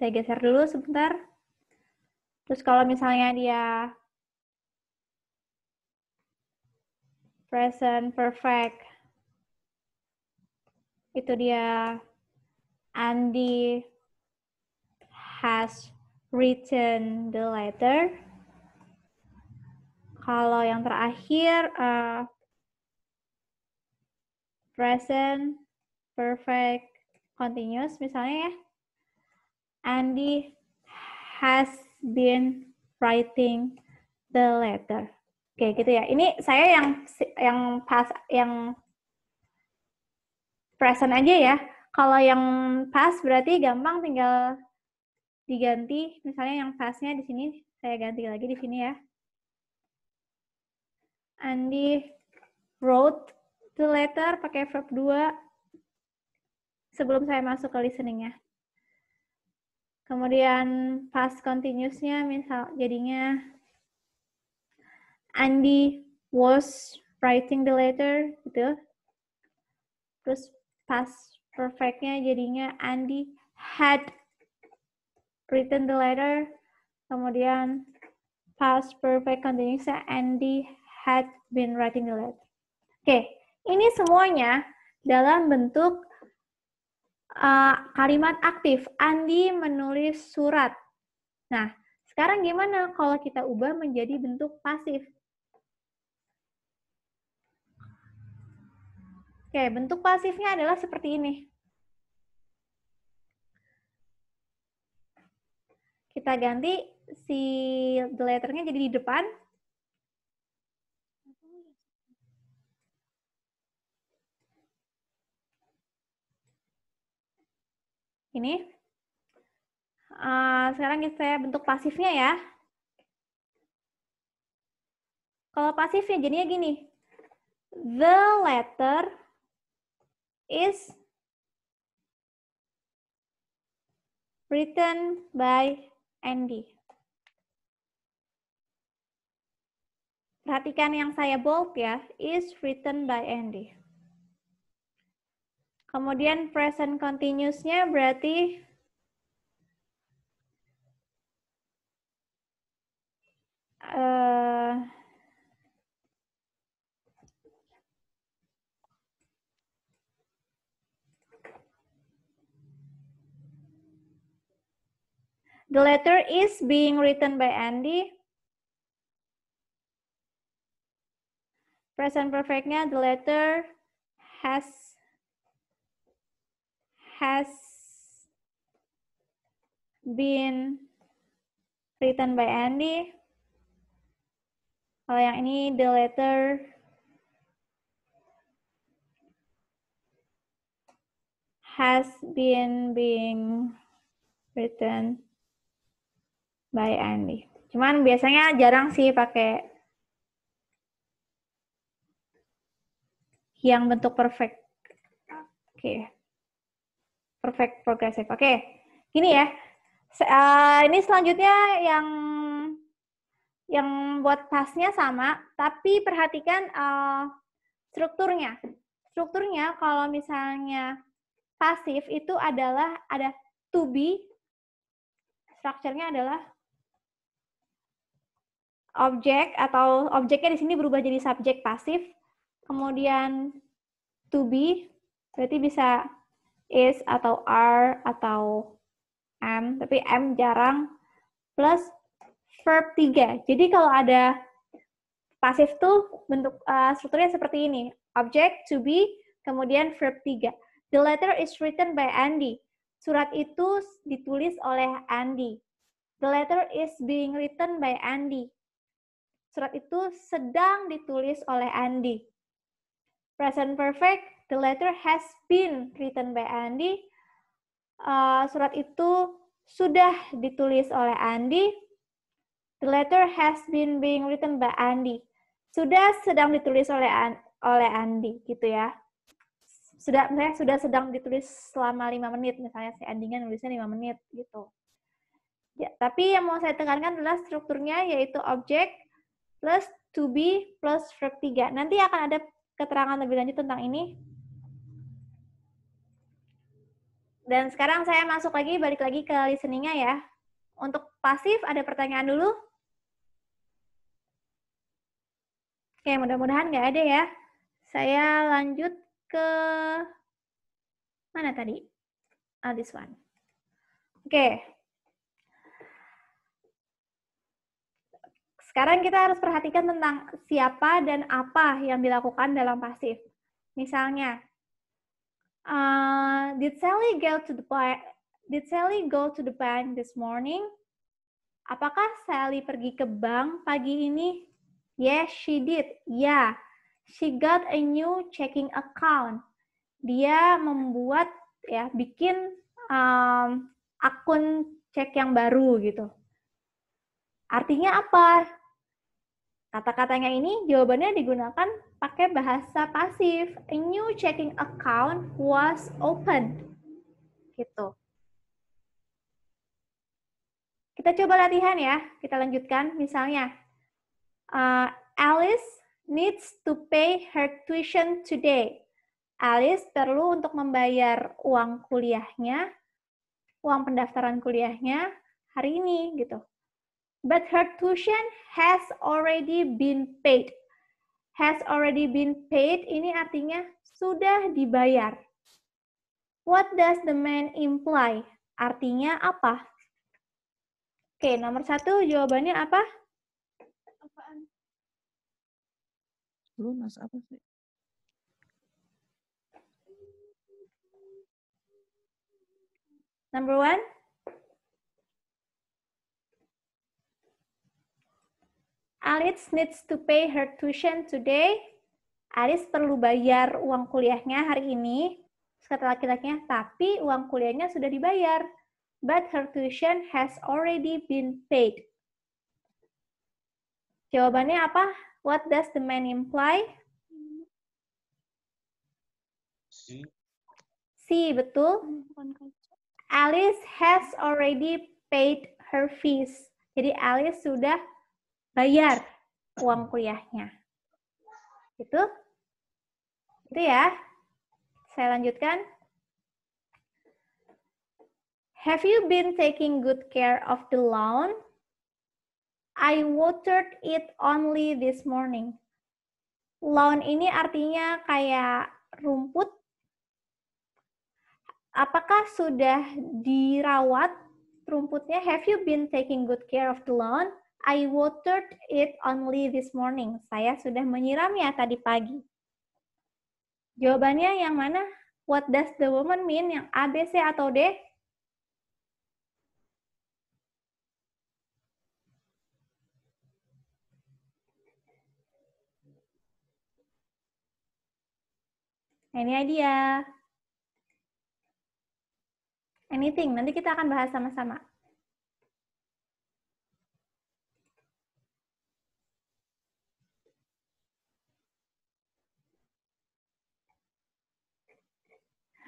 saya geser dulu sebentar. Terus kalau misalnya dia present perfect itu dia Andy has written the letter. Kalau yang terakhir, uh, present, perfect, continuous misalnya ya. Andy has been writing the letter. Oke, gitu ya. Ini saya yang yang pas yang present aja ya. Kalau yang pas berarti gampang tinggal diganti misalnya yang fastnya di sini saya ganti lagi di sini ya. Andi wrote the letter pakai verb 2 sebelum saya masuk ke listeningnya. Kemudian past continuousnya misal jadinya Andy was writing the letter gitu. Terus past perfectnya jadinya Andy had Written the letter, kemudian past perfect continuous Andy had been writing the letter. Oke, okay. ini semuanya dalam bentuk uh, kalimat aktif. Andi menulis surat. Nah, sekarang gimana kalau kita ubah menjadi bentuk pasif? Oke, okay, bentuk pasifnya adalah seperti ini. Kita ganti si the letternya jadi di depan. Ini. Uh, sekarang saya bentuk pasifnya ya. Kalau pasifnya jadinya gini. The letter is written by Andy. Perhatikan yang saya bold ya, is written by Andy. Kemudian present continuous-nya berarti uh, The letter is being written by Andy. Present perfectnya the letter has has been written by Andy. Kalau oh, yang ini the letter has been being written by Andy, Cuman biasanya jarang sih pakai yang bentuk perfect. Oke. Okay. Perfect progressive. Oke. Okay. Gini ya. Uh, ini selanjutnya yang yang buat tasnya sama, tapi perhatikan uh, strukturnya. Strukturnya kalau misalnya pasif itu adalah ada to be, strukturnya adalah objek atau objeknya di sini berubah jadi subjek pasif. Kemudian to be berarti bisa is atau are atau am, tapi am jarang plus verb 3. Jadi kalau ada pasif tuh bentuk uh, strukturnya seperti ini. Object to be kemudian verb 3. The letter is written by Andy. Surat itu ditulis oleh Andy. The letter is being written by Andy. Surat itu sedang ditulis oleh Andi. Present perfect, the letter has been written by Andi. Uh, surat itu sudah ditulis oleh Andi. The letter has been being written by Andi. Sudah sedang ditulis oleh An oleh Andi, gitu ya. Sudah misalnya sudah sedang ditulis selama lima menit, misalnya si Andi Andy-nya nulisnya lima menit gitu. Ya, tapi yang mau saya tekankan adalah strukturnya yaitu objek, plus 2 B plus verb 3. Nanti akan ada keterangan lebih lanjut tentang ini. Dan sekarang saya masuk lagi, balik lagi ke listening-nya ya. Untuk pasif, ada pertanyaan dulu? Oke, mudah-mudahan nggak ada ya. Saya lanjut ke... Mana tadi? Oh, this one. Oke, Sekarang kita harus perhatikan tentang siapa dan apa yang dilakukan dalam pasif. Misalnya, uh, did Sally go to the bank? Did Sally go to the bank this morning? Apakah Sally pergi ke bank pagi ini? Yes, she did. Yeah, she got a new checking account. Dia membuat ya bikin um, akun cek yang baru gitu. Artinya apa? Kata-katanya ini jawabannya digunakan pakai bahasa pasif. A new checking account was opened. Gitu. Kita coba latihan ya. Kita lanjutkan. Misalnya, uh, Alice needs to pay her tuition today. Alice perlu untuk membayar uang kuliahnya, uang pendaftaran kuliahnya hari ini gitu but her tuition has already been paid. Has already been paid ini artinya sudah dibayar. What does the man imply? Artinya apa? Oke, nomor satu jawabannya apa? Apaan? Lunas apa sih? Number one? Alice needs to pay her tuition today. Alice perlu bayar uang kuliahnya hari ini. Kata laki-lakinya, tapi uang kuliahnya sudah dibayar. But her tuition has already been paid. Jawabannya apa? What does the man imply? Si. Si, betul. Alice has already paid her fees. Jadi Alice sudah bayar uang kuliahnya. Itu, Itu ya. Saya lanjutkan. Have you been taking good care of the lawn? I watered it only this morning. Lawn ini artinya kayak rumput. Apakah sudah dirawat rumputnya? Have you been taking good care of the lawn? I watered it only this morning. Saya sudah menyiramnya tadi pagi. Jawabannya yang mana? What does the woman mean? Yang A, B, C, atau D? Any idea? Anything. Nanti kita akan bahas sama-sama.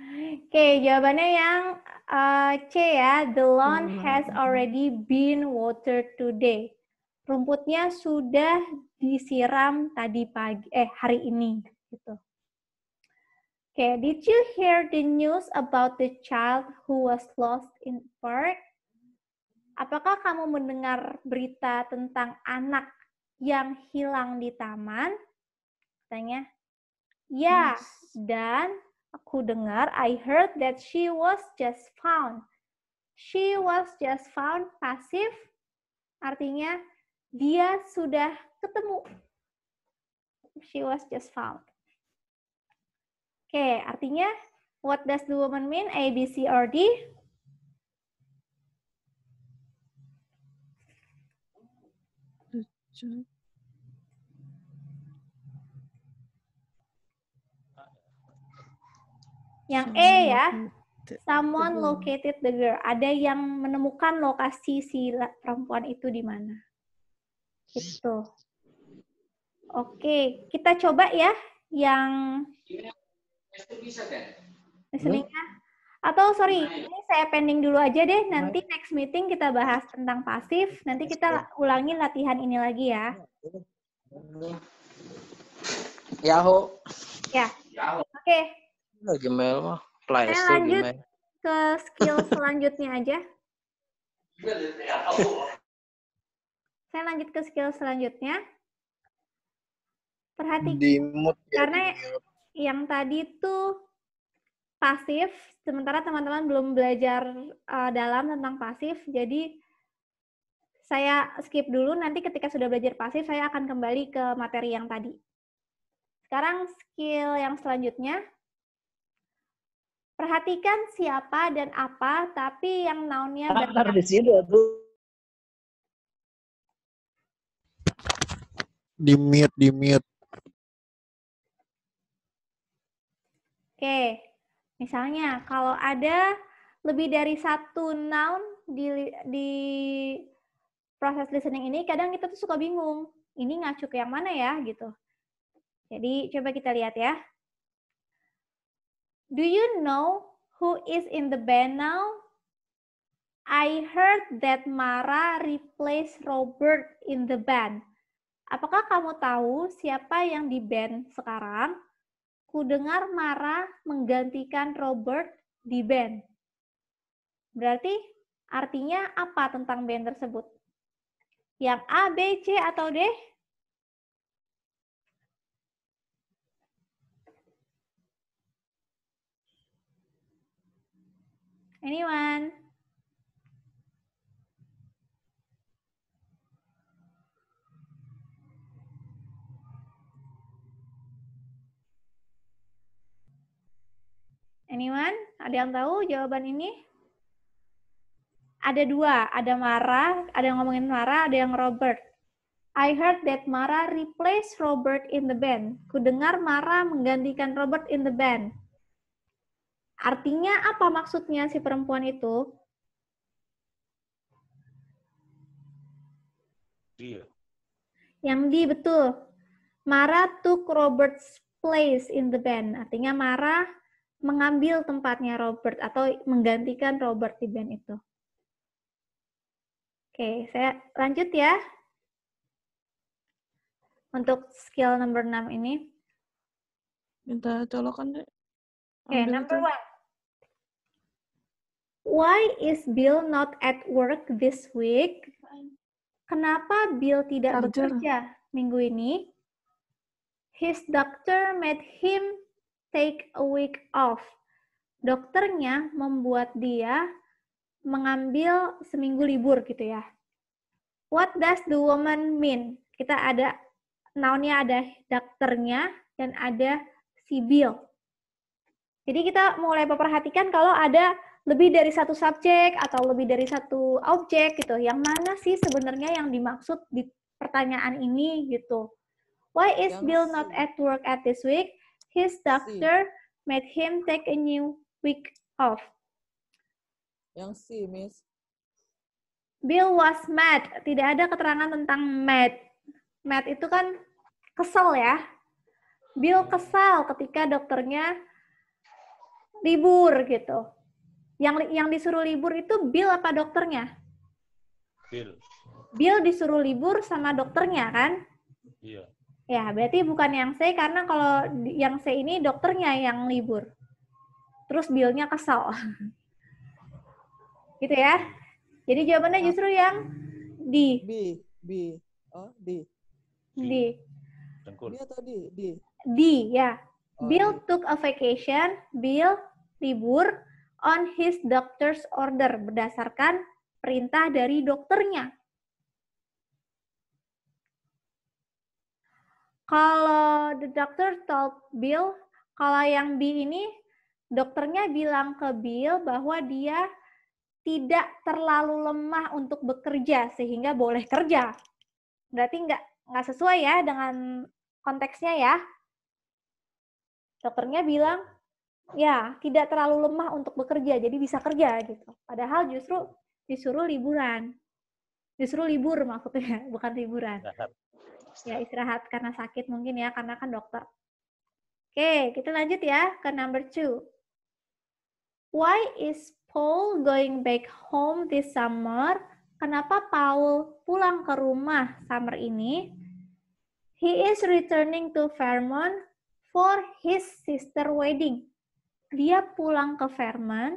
Oke, jawabannya yang uh, C ya. The lawn hmm. has already been watered today. Rumputnya sudah disiram tadi pagi eh hari ini gitu. Okay, did you hear the news about the child who was lost in the park? Apakah kamu mendengar berita tentang anak yang hilang di taman? tanya ya, yes. dan Aku dengar, I heard that she was just found. She was just found pasif, artinya dia sudah ketemu. She was just found. Oke, okay, artinya what does the woman mean? A, B, C, or D? The Yang E ya, gitu. someone located the girl. Ada yang menemukan lokasi si perempuan itu di mana. Gitu. Oke, kita coba ya yang listeningnya. Atau sorry, ini saya pending dulu aja deh. Nanti next meeting kita bahas tentang pasif. Nanti kita ulangi latihan ini lagi ya. Yahoo. Ya. Oke. Okay. Lagi Gmail mah. Play Saya lanjut ke skill selanjutnya aja. Saya lanjut ke skill selanjutnya. Perhatikan. Ya, karena yang tadi tuh pasif, sementara teman-teman belum belajar uh, dalam tentang pasif, jadi saya skip dulu, nanti ketika sudah belajar pasif, saya akan kembali ke materi yang tadi. Sekarang skill yang selanjutnya, Perhatikan siapa dan apa, tapi yang nounnya berkata. di sini Di mute, di mute. Oke, misalnya kalau ada lebih dari satu noun di, di proses listening ini, kadang kita tuh suka bingung, ini ngacu ke yang mana ya gitu. Jadi coba kita lihat ya. Do you know who is in the band now? I heard that Mara replaced Robert in the band. Apakah kamu tahu siapa yang di band sekarang? Kudengar Mara menggantikan Robert di band. Berarti artinya apa tentang band tersebut? Yang A, B, C, atau D? Anyone? Anyone? Ada yang tahu jawaban ini? Ada dua, ada Mara, ada yang ngomongin Mara, ada yang Robert. I heard that Mara replaced Robert in the band. Kudengar Mara menggantikan Robert in the band. Artinya apa maksudnya si perempuan itu? Dia. Yang di betul. Mara took Robert's place in the band. Artinya Mara mengambil tempatnya Robert atau menggantikan Robert di band itu. Oke, saya lanjut ya. Untuk skill number 6 ini. Minta colokan deh. Oke, okay, number 1. Why is Bill not at work this week? Kenapa Bill tidak bekerja minggu ini? His doctor made him take a week off. Dokternya membuat dia mengambil seminggu libur gitu ya. What does the woman mean? Kita ada nounnya ada dokternya dan ada si Bill. Jadi kita mulai memperhatikan kalau ada lebih dari satu subjek atau lebih dari satu objek gitu. Yang mana sih sebenarnya yang dimaksud di pertanyaan ini gitu. Why is Bill not at work at this week? His doctor made him take a new week off. Yang C, Miss. Bill was mad. Tidak ada keterangan tentang mad. Mad itu kan kesel ya. Bill kesal ketika dokternya libur gitu. Yang yang disuruh libur itu Bill apa dokternya? Bill. Bill disuruh libur sama dokternya kan? Iya. Ya, berarti bukan yang C karena kalau yang C ini dokternya yang libur. Terus Billnya kesal. gitu ya. Jadi jawabannya justru yang D. B, B. Oh, D. D. Dengkul. D D? D. D, ya. Oh, Bill took a vacation. Bill libur on his doctor's order berdasarkan perintah dari dokternya. Kalau the doctor told Bill, kalau yang B ini dokternya bilang ke Bill bahwa dia tidak terlalu lemah untuk bekerja sehingga boleh kerja. Berarti nggak nggak sesuai ya dengan konteksnya ya. Dokternya bilang ya tidak terlalu lemah untuk bekerja jadi bisa kerja gitu padahal justru disuruh liburan disuruh libur maksudnya bukan liburan ya istirahat karena sakit mungkin ya karena kan dokter oke kita lanjut ya ke number two why is Paul going back home this summer kenapa Paul pulang ke rumah summer ini he is returning to Vermont for his sister wedding dia pulang ke Vermont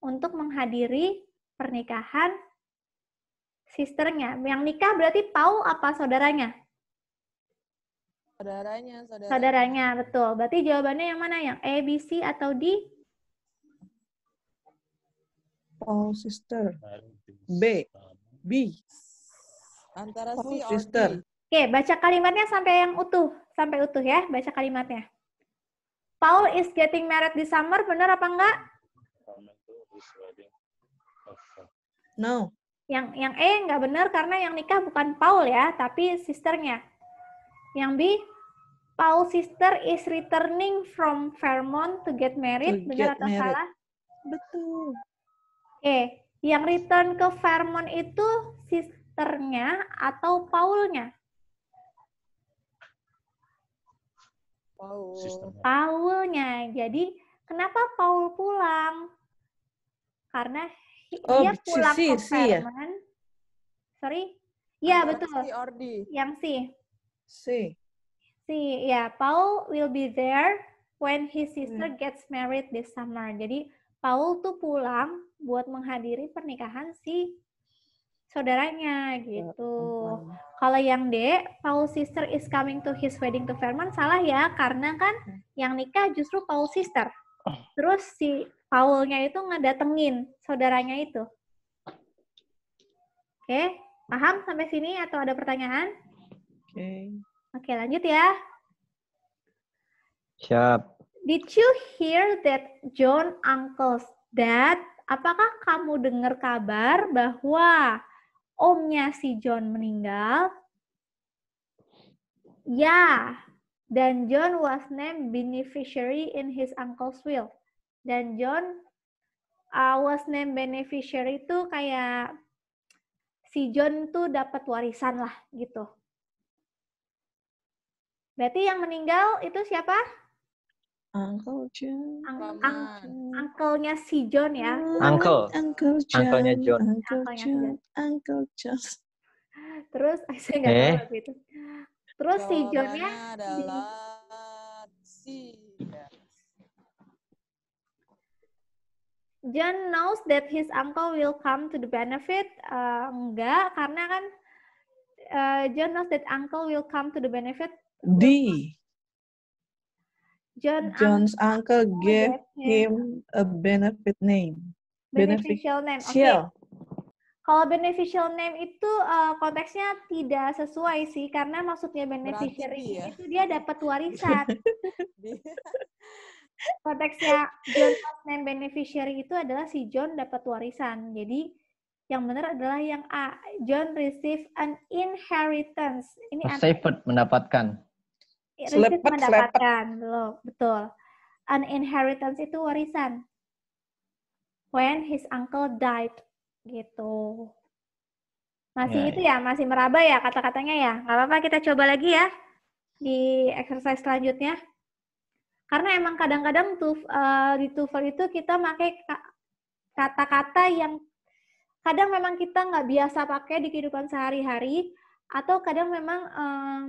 untuk menghadiri pernikahan sisternya. Yang nikah berarti Paul apa saudaranya? Saudaranya, saudaranya. Saudaranya, betul. Berarti jawabannya yang mana? Yang A, B, C, atau D? Paul sister. B. B. Antara Paul C sister. Oke, baca kalimatnya sampai yang utuh. Sampai utuh ya, baca kalimatnya. Paul is getting married this summer, benar apa enggak? No. Yang yang E enggak benar karena yang nikah bukan Paul ya, tapi sisternya. Yang B, Paul sister is returning from Vermont to get married, to benar get atau married. salah? Betul. Oke, okay. yang return ke Vermont itu sisternya atau Paulnya? Ya. Paulnya. Jadi kenapa Paul pulang? Karena oh, dia pulang si, ke si, Ya? Sorry? Iya betul. Si Ordi. Yang si. Si. Si. Ya, Paul will be there when his hmm. sister hmm. gets married this summer. Jadi Paul tuh pulang buat menghadiri pernikahan si saudaranya gitu. Ya, Kalau yang D, Paul sister is coming to his wedding to Vermont salah ya karena kan hmm. yang nikah justru Paul sister. Oh. Terus si Paulnya itu ngedatengin saudaranya itu. Oke, okay. paham sampai sini atau ada pertanyaan? Oke. Okay. Oke, okay, lanjut ya. Siap. Did you hear that John uncle's dad? Apakah kamu dengar kabar bahwa omnya si John meninggal? Ya, dan John was named beneficiary in his uncle's will. Dan John uh, was named beneficiary itu kayak si John tuh dapat warisan lah gitu. Berarti yang meninggal itu siapa? Uncle John. Uncle-nya si John ya. Uncle. Uncle John. Uncle-nya John. Uncle John. Uncle John. Terus saya nggak eh? tahu Terus si John-nya. John knows that his uncle will come to the benefit. Uh, enggak, karena kan uh, John knows that uncle will come to the benefit. D. John John's uncle, uncle gave him a benefit name. Beneficial, name. Oke. Okay. Kalau beneficial name itu uh, konteksnya tidak sesuai sih karena maksudnya beneficiary ya? itu dia dapat warisan. konteksnya John name beneficiary itu adalah si John dapat warisan. Jadi yang benar adalah yang A. John receive an inheritance. Ini saved mendapatkan Ya, selepet, mendapatkan loh, betul an inheritance itu warisan when his uncle died gitu masih ya, itu ya. ya masih meraba ya kata-katanya ya nggak apa-apa kita coba lagi ya di exercise selanjutnya karena emang kadang-kadang tuh eh, di TOEFL itu kita pakai kata-kata yang kadang memang kita nggak biasa pakai di kehidupan sehari-hari atau kadang memang um,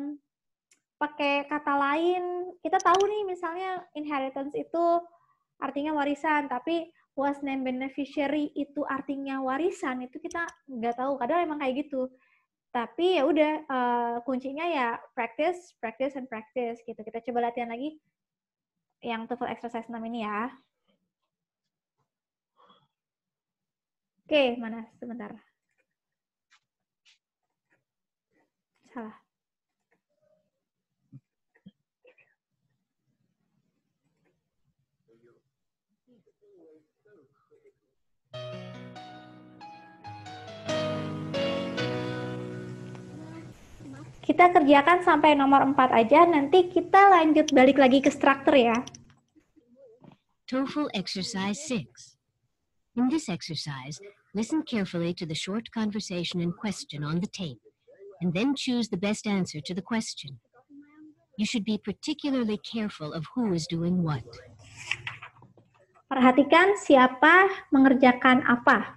pakai kata lain kita tahu nih misalnya inheritance itu artinya warisan tapi was name beneficiary itu artinya warisan itu kita nggak tahu kadang emang kayak gitu tapi ya udah uh, kuncinya ya practice practice and practice gitu kita coba latihan lagi yang TOEFL exercise 6 ini ya oke mana sebentar salah kita kerjakan sampai nomor 4 aja, nanti kita lanjut balik lagi ke struktur ya. TOEFL exercise 6. In this exercise, listen carefully to the short conversation and question on the tape, and then choose the best answer to the question. You should be particularly careful of who is doing what. Perhatikan siapa mengerjakan apa.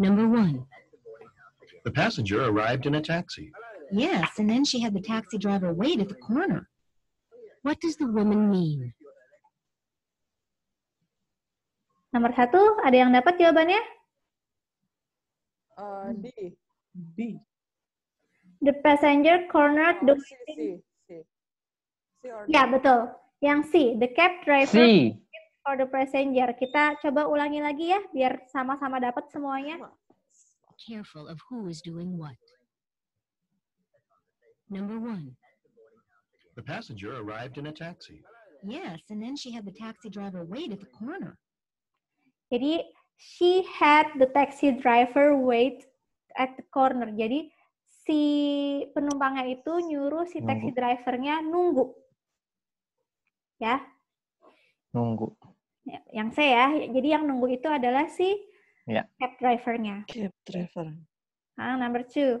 Number one. The passenger arrived in a taxi. Yes, and then she had the taxi driver wait at the corner. What does the woman mean? Nomor satu, ada yang dapat jawabannya? Uh, D. B. The passenger cornered the... C, C, C. C Ya, betul. Yang C, the cab driver C. for the passenger. Kita coba ulangi lagi ya, biar sama-sama dapat semuanya. Careful of who is doing what. Number one. The passenger arrived in a taxi. Yes, and then she had the taxi driver wait at the corner. Jadi, she had the taxi driver wait at the corner. Jadi, si penumpangnya itu nyuruh si taxi nunggu. drivernya nunggu. Ya. Nunggu. Ya, yang saya ya. Jadi yang nunggu itu adalah si yeah. cab drivernya. Cab driver. Ah, number two.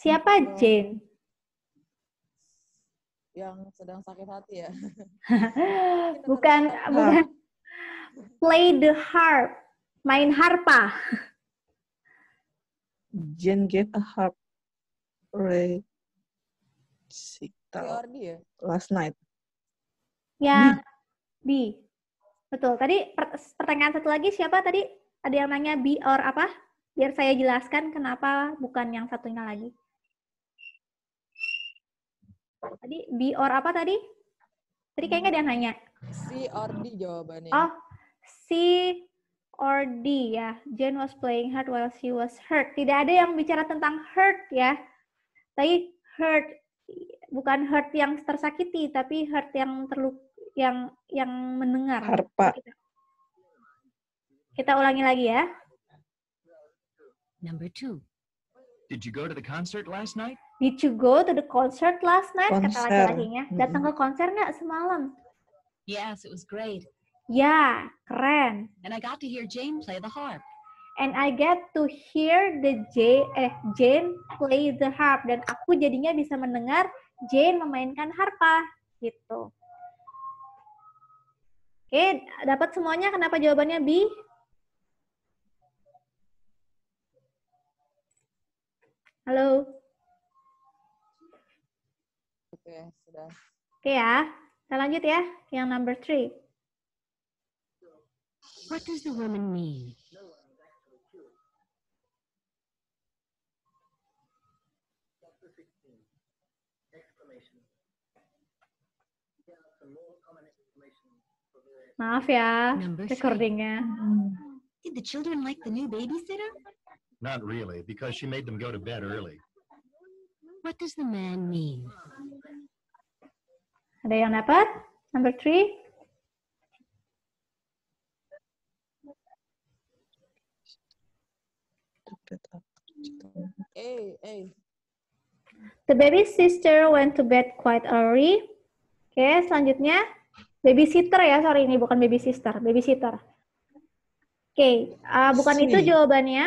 Siapa gitu. Jane? Yang sedang sakit hati ya. bukan bukan play the harp, main harpa. Jane get a harp Ray Sikta ya? last night. Ya B. B. Betul. Tadi pertanyaan satu lagi siapa tadi? Ada yang nanya B or apa? Biar saya jelaskan kenapa bukan yang satunya lagi. Tadi be or apa tadi? Tadi kayaknya ada yang nanya. C or D jawabannya. Oh, C or D ya. Jane was playing hard while she was hurt. Tidak ada yang bicara tentang hurt ya. Tapi hurt bukan hurt yang tersakiti, tapi hurt yang terluk yang yang mendengar. Harpa. kita ulangi lagi ya. Number two. Did you go to the concert last night? Did you go to the concert last night? Concert. Kata laki-lakinya. Datang ke konser nggak semalam? Yes, it was great. Ya, keren. And I got to hear Jane play the harp. And I get to hear the J, eh, Jane play the harp. Dan aku jadinya bisa mendengar Jane memainkan harpa. Gitu. Oke, dapat semuanya. Kenapa jawabannya B? Halo. Oke, sudah. Oke ya, kita lanjut ya, yang number three. What does the woman mean? Maaf ya, recordingnya. Did the children like the new babysitter? Not really, because she made them go to bed early. What does the man mean? Ada yang dapat? Number three. The baby sister went to bed quite early. Oke, okay, selanjutnya babysitter ya, sorry ini bukan baby sister, babysitter. Oke, okay, uh, bukan Sini. itu jawabannya.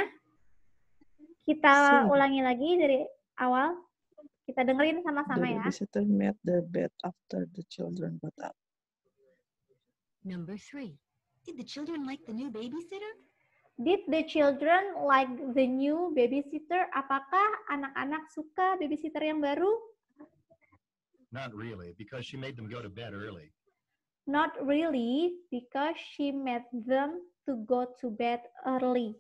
Kita Sini. ulangi lagi dari awal. Kita dengerin sama-sama ya. The made the bed after the children got up. Number three. Did the children like the new babysitter? Did the children like the new babysitter? Apakah anak-anak suka babysitter yang baru? Not really, because she made them go to bed early. Not really, because she made them to go to bed early.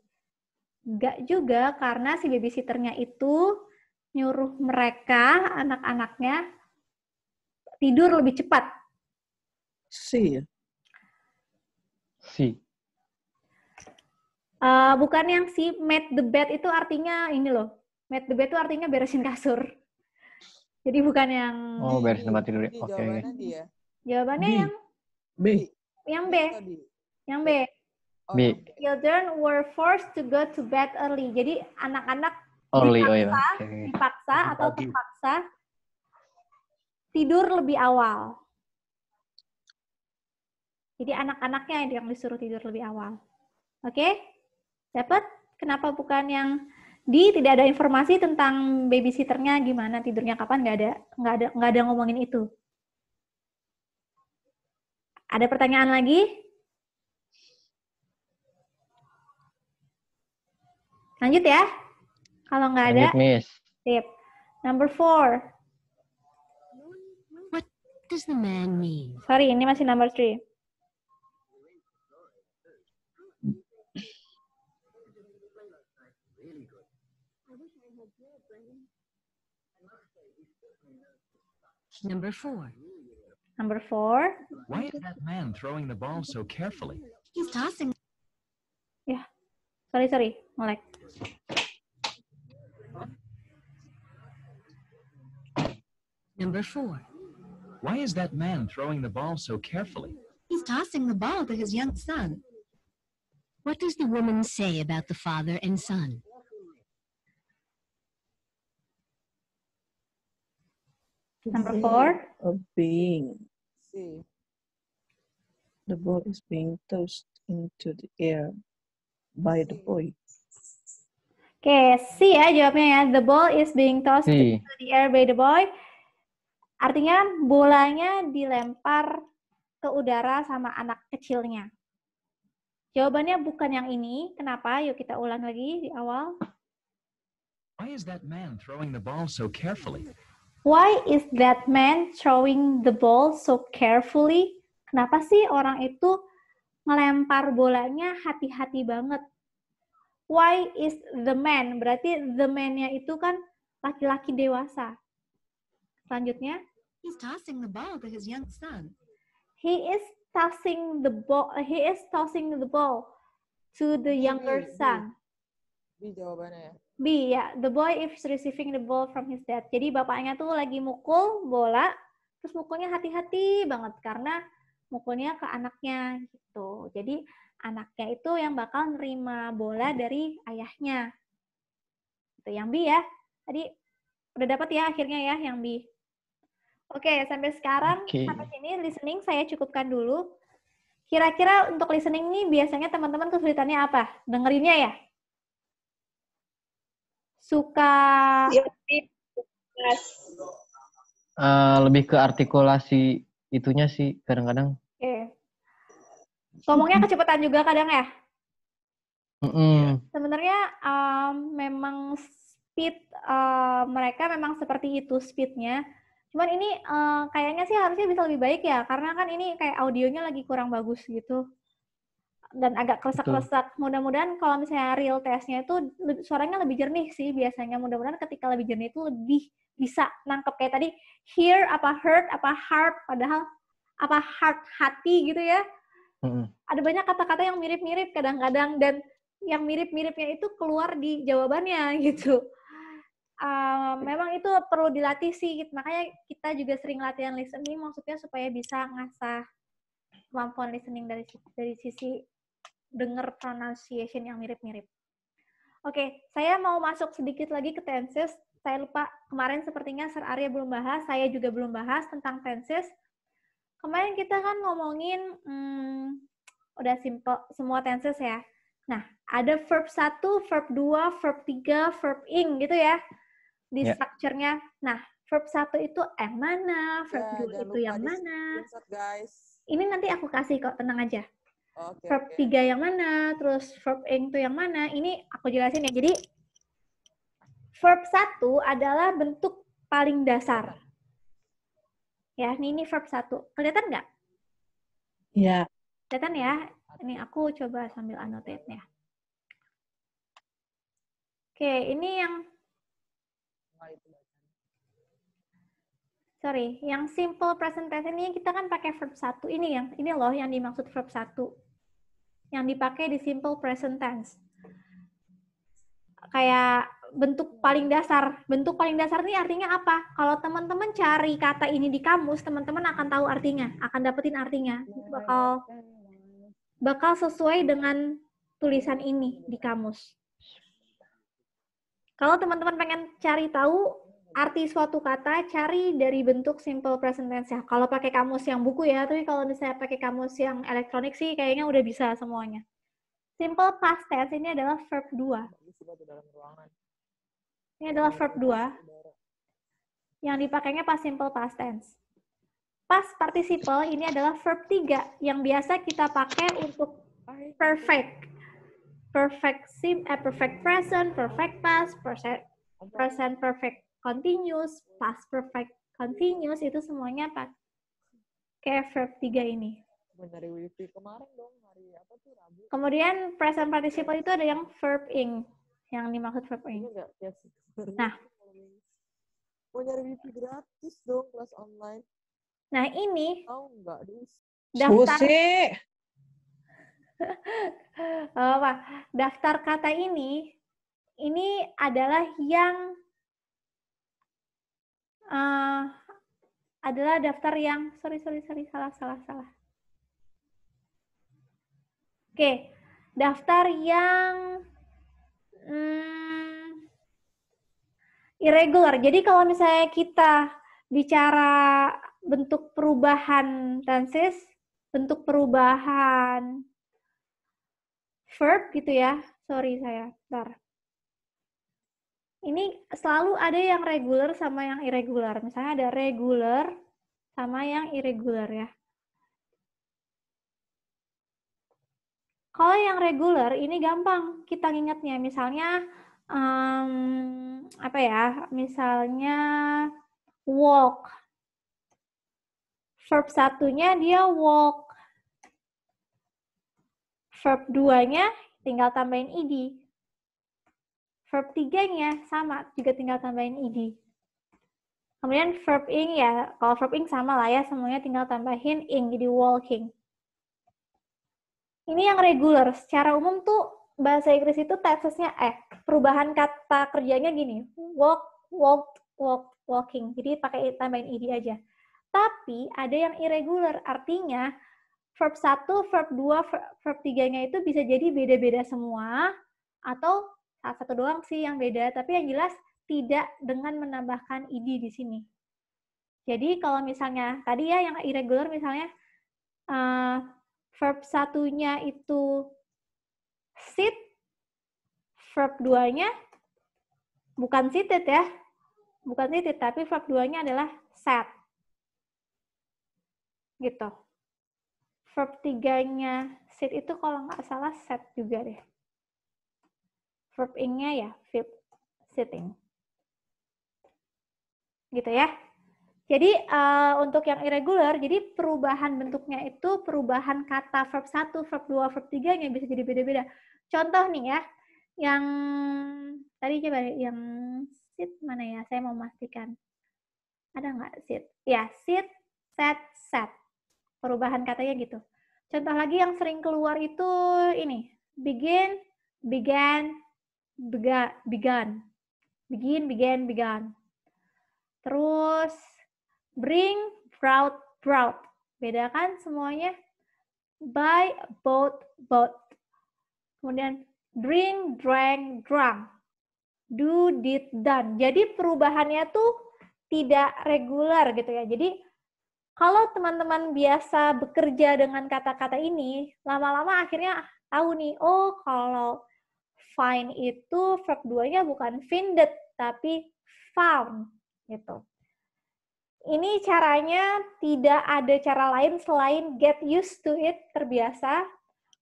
Gak juga, karena si babysitternya itu nyuruh mereka anak-anaknya tidur lebih cepat. Si. Ya? Si. Uh, bukan yang si made the bed itu artinya ini loh. Made the bed itu artinya beresin kasur. Jadi bukan yang Oh, beresin tempat tidur. Ya. Oke. Okay. Jawabannya, dia. Ya? jawabannya yang B. Yang B. Oh, yang B. Oh, B. Children were forced to go to bed early. Jadi anak-anak Only oh iya, dipaksa, oh, okay. dipaksa atau terpaksa tidur lebih awal. Jadi anak-anaknya yang disuruh tidur lebih awal. Oke? Okay? Dapat? Kenapa bukan yang di tidak ada informasi tentang babysitternya gimana tidurnya kapan nggak ada nggak ada nggak ada ngomongin itu. Ada pertanyaan lagi? Lanjut ya. Kalau nggak ada, miss. Sip. Number four. What does the man mean? Sorry, ini masih number three. Number four. Number four. Why is that man throwing the ball so carefully? He's tossing. Yeah. Sorry, sorry. Melek. Like. Number four. Why is that man throwing the ball so carefully? He's tossing the ball to his young son. What does the woman say about the father and son? Number four. Of being. The ball is being tossed into the air by the boy. Okay, see ya jawabnya ya. The ball is being tossed sí. into the air by the boy. Artinya bolanya dilempar ke udara sama anak kecilnya. Jawabannya bukan yang ini. Kenapa? Yuk kita ulang lagi di awal. Why is that man throwing the ball so carefully? Why is that man throwing the ball so carefully? Kenapa sih orang itu melempar bolanya hati-hati banget? Why is the man? Berarti the man-nya itu kan laki-laki dewasa. Selanjutnya, He's tossing the ball to his young son. He is tossing the ball. Uh, he is tossing the ball to the younger B, son. B, B jawabannya. Ya? B ya, yeah. the boy is receiving the ball from his dad. Jadi bapaknya tuh lagi mukul bola, terus mukulnya hati-hati banget karena mukulnya ke anaknya gitu. Jadi anaknya itu yang bakal nerima bola dari ayahnya. Itu yang B ya. Tadi udah dapat ya akhirnya ya yang B. Oke, okay, sampai sekarang okay. sampai sini listening saya cukupkan dulu. Kira-kira untuk listening nih biasanya teman-teman kesulitannya apa? Dengerinnya ya? Suka Uh, lebih ke artikulasi itunya sih kadang-kadang. Oke. Okay. Ngomongnya kecepatan juga kadang ya? Mm hmm Sebenarnya um, memang speed uh, mereka memang seperti itu speednya Cuman ini uh, kayaknya sih harusnya bisa lebih baik ya, karena kan ini kayak audionya lagi kurang bagus gitu. Dan agak kelesak-kelesak. Mudah-mudahan kalau misalnya real testnya itu suaranya lebih jernih sih biasanya. Mudah-mudahan ketika lebih jernih itu lebih bisa nangkep kayak tadi hear apa hurt apa heart padahal apa heart hati gitu ya. Mm -hmm. Ada banyak kata-kata yang mirip-mirip kadang-kadang dan yang mirip-miripnya itu keluar di jawabannya gitu uh, memang itu perlu dilatih sih. Gitu. Makanya kita juga sering latihan listening maksudnya supaya bisa ngasah kemampuan listening dari dari sisi dengar pronunciation yang mirip-mirip. Oke, okay, saya mau masuk sedikit lagi ke tenses. Saya lupa kemarin sepertinya Sir Arya belum bahas, saya juga belum bahas tentang tenses. Kemarin kita kan ngomongin hmm, udah simple semua tenses ya. Nah, ada verb 1, verb 2, verb 3, verb ing gitu ya di yeah. structure-nya. Nah, verb satu itu M mana, verb yeah, dua itu yang mana. Guys. Ini nanti aku kasih kok, tenang aja. Okay, verb okay. tiga yang mana, terus verb ing itu yang mana. Ini aku jelasin ya. Jadi verb satu adalah bentuk paling dasar. Ya, ini, ini verb satu. Kelihatan nggak? Iya. Yeah. Kelihatan ya. Ini aku coba sambil annotate ya. Oke, ini yang apa itu Sorry, yang simple present tense ini kita kan pakai verb satu. ini yang ini loh yang dimaksud verb satu Yang dipakai di simple present tense. Kayak bentuk paling dasar. Bentuk paling dasar ini artinya apa? Kalau teman-teman cari kata ini di kamus, teman-teman akan tahu artinya, akan dapetin artinya. Bakal bakal sesuai dengan tulisan ini di kamus. Kalau teman-teman pengen cari tahu arti suatu kata, cari dari bentuk simple present tense. ya. Kalau pakai kamus yang buku ya, tapi kalau misalnya pakai kamus yang elektronik sih kayaknya udah bisa semuanya. Simple past tense ini adalah verb 2. Ini adalah verb 2. Yang dipakainya pas simple past tense. Past participle ini adalah verb 3 yang biasa kita pakai untuk perfect perfect sim eh, perfect present, perfect past, present, present perfect continuous, past perfect continuous itu semuanya pakai verb tiga ini. Dari wifi kemarin dong, hari apa tuh Rabu. Kemudian present participle itu ada yang verb ing, yang dimaksud verb ing. Iya iya nah, mau oh, nyari wifi gratis dong kelas online. Nah, ini oh, enggak, daftar Susi. apa daftar kata ini ini adalah yang uh, adalah daftar yang sorry sorry sorry salah salah salah. Oke, daftar yang hmm, irregular. Jadi kalau misalnya kita bicara bentuk perubahan tenses, bentuk perubahan verb gitu ya. Sorry saya, bentar. Ini selalu ada yang regular sama yang irregular. Misalnya ada regular sama yang irregular ya. Kalau yang regular ini gampang kita ingatnya. Misalnya um, apa ya? Misalnya walk. Verb satunya dia walk. Verb 2-nya tinggal tambahin id. Verb 3-nya sama, juga tinggal tambahin id. Kemudian verb ing ya, kalau verb ing sama lah ya, semuanya tinggal tambahin ing, jadi walking. Ini yang regular. secara umum tuh bahasa Inggris itu tesisnya eh, perubahan kata kerjanya gini, walk, walk, walk, walking. Jadi pakai tambahin id aja. Tapi ada yang irregular, artinya verb 1, verb 2, verb 3-nya itu bisa jadi beda-beda semua atau salah satu doang sih yang beda, tapi yang jelas tidak dengan menambahkan id di sini. Jadi kalau misalnya tadi ya yang irregular misalnya uh, verb satunya itu sit, verb duanya nya bukan seated ya, bukan seated tapi verb duanya adalah sat. Gitu verb tiganya sit itu kalau nggak salah set juga deh. Verb ing ya verb sitting. Gitu ya. Jadi uh, untuk yang irregular, jadi perubahan bentuknya itu perubahan kata verb 1, verb 2, verb 3 yang bisa jadi beda-beda. Contoh nih ya, yang tadi coba yang sit mana ya? Saya mau memastikan. Ada nggak sit? Ya, sit, set, set perubahan katanya gitu. Contoh lagi yang sering keluar itu ini, begin, began, bega, began. Begin, began, began. Terus bring, proud. brought. Bedakan semuanya Buy, bought, bought. Kemudian drink, drank, drunk. Do, did, done. Jadi perubahannya tuh tidak reguler gitu ya. Jadi kalau teman-teman biasa bekerja dengan kata-kata ini, lama-lama akhirnya tahu nih, oh kalau find itu verb duanya bukan finded, tapi found. gitu. Ini caranya tidak ada cara lain selain get used to it, terbiasa.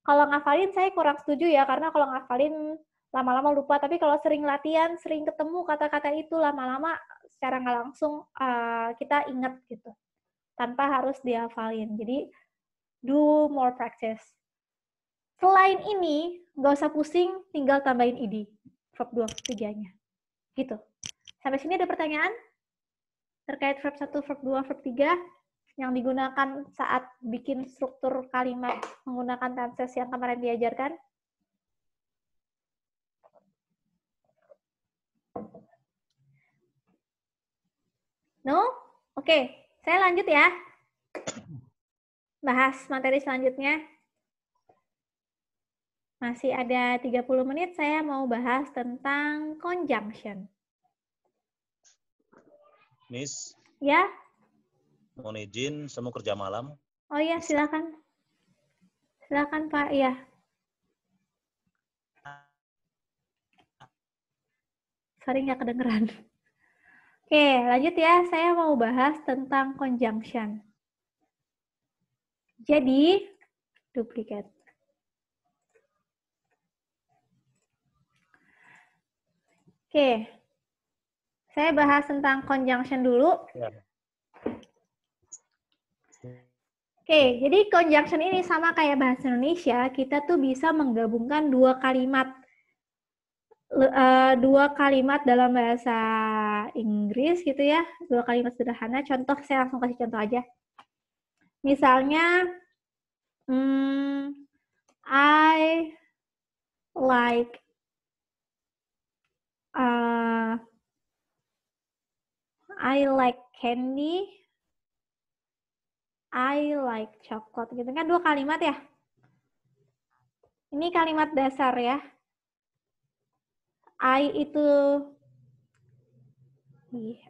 Kalau ngafalin saya kurang setuju ya, karena kalau ngafalin lama-lama lupa tapi kalau sering latihan sering ketemu kata-kata itu lama-lama secara nggak langsung uh, kita ingat gitu tanpa harus dihafalin. Jadi do more practice. Selain ini, nggak usah pusing, tinggal tambahin ID verb 2 3-nya. Gitu. Sampai sini ada pertanyaan terkait verb 1, verb 2, verb 3 yang digunakan saat bikin struktur kalimat menggunakan tenses yang kemarin diajarkan? No? Oke, okay. Saya lanjut ya. Bahas materi selanjutnya. Masih ada 30 menit, saya mau bahas tentang conjunction. Miss? Ya? Mohon izin, saya kerja malam. Oh iya, silakan. Silakan Pak, ya. Sorry nggak kedengeran. Oke, lanjut ya. Saya mau bahas tentang conjunction. Jadi, duplikat. Oke, saya bahas tentang conjunction dulu. Ya. Oke, jadi conjunction ini sama kayak bahasa Indonesia, kita tuh bisa menggabungkan dua kalimat, eh, dua kalimat dalam bahasa Inggris gitu ya, dua kalimat sederhana. Contoh, saya langsung kasih contoh aja. Misalnya, hmm, I like uh, I like candy, I like chocolate gitu kan dua kalimat ya. Ini kalimat dasar ya. I itu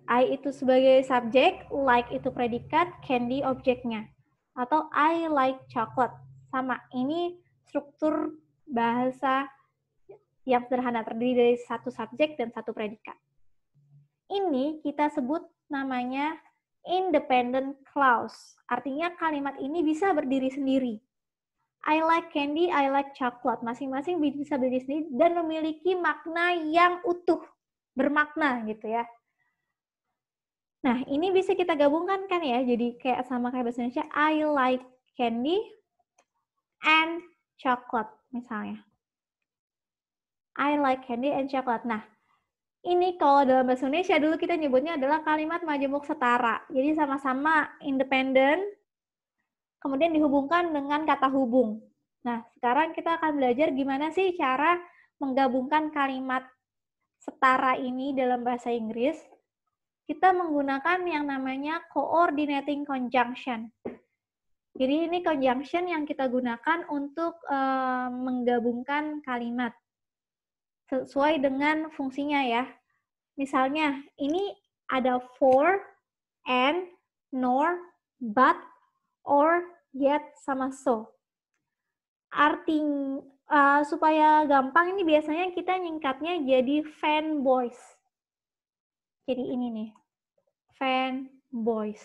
I itu sebagai subjek, like itu predikat, candy objeknya. Atau I like chocolate. Sama, ini struktur bahasa yang sederhana terdiri dari satu subjek dan satu predikat. Ini kita sebut namanya independent clause. Artinya kalimat ini bisa berdiri sendiri. I like candy, I like chocolate. Masing-masing bisa berdiri sendiri dan memiliki makna yang utuh, bermakna gitu ya. Nah, ini bisa kita gabungkan kan ya. Jadi kayak sama kayak bahasa Indonesia, I like candy and chocolate misalnya. I like candy and chocolate. Nah, ini kalau dalam bahasa Indonesia dulu kita nyebutnya adalah kalimat majemuk setara. Jadi sama-sama independen, kemudian dihubungkan dengan kata hubung. Nah, sekarang kita akan belajar gimana sih cara menggabungkan kalimat setara ini dalam bahasa Inggris kita menggunakan yang namanya coordinating conjunction. Jadi ini conjunction yang kita gunakan untuk eh, menggabungkan kalimat sesuai dengan fungsinya ya. Misalnya ini ada for, and, nor, but, or, yet sama so. Artinya uh, eh, supaya gampang ini biasanya kita nyingkatnya jadi fanboys. Jadi ini nih. fan Fanboys.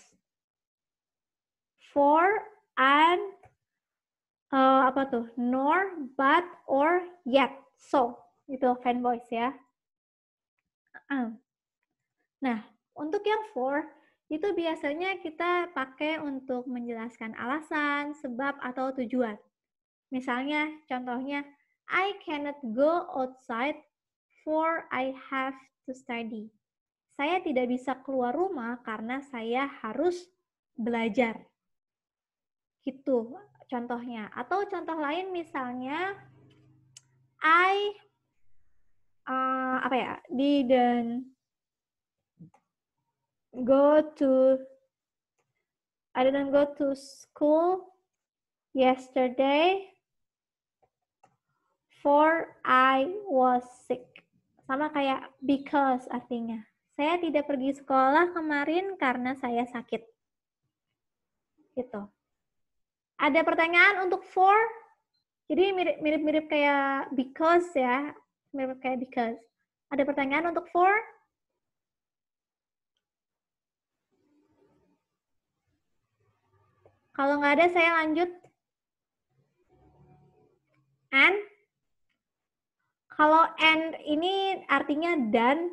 For and uh, eh, apa tuh? Nor, but, or, yet. So, itu fan fanboys ya. Nah, untuk yang for itu biasanya kita pakai untuk menjelaskan alasan, sebab atau tujuan. Misalnya, contohnya, I cannot go outside for I have to study saya tidak bisa keluar rumah karena saya harus belajar. Gitu contohnya. Atau contoh lain misalnya I uh, apa ya? didn't go to I didn't go to school yesterday for I was sick. Sama kayak because artinya saya tidak pergi sekolah kemarin karena saya sakit. Gitu. Ada pertanyaan untuk for? Jadi mirip-mirip kayak because ya, mirip kayak because. Ada pertanyaan untuk for? Kalau nggak ada, saya lanjut. And? Kalau and ini artinya dan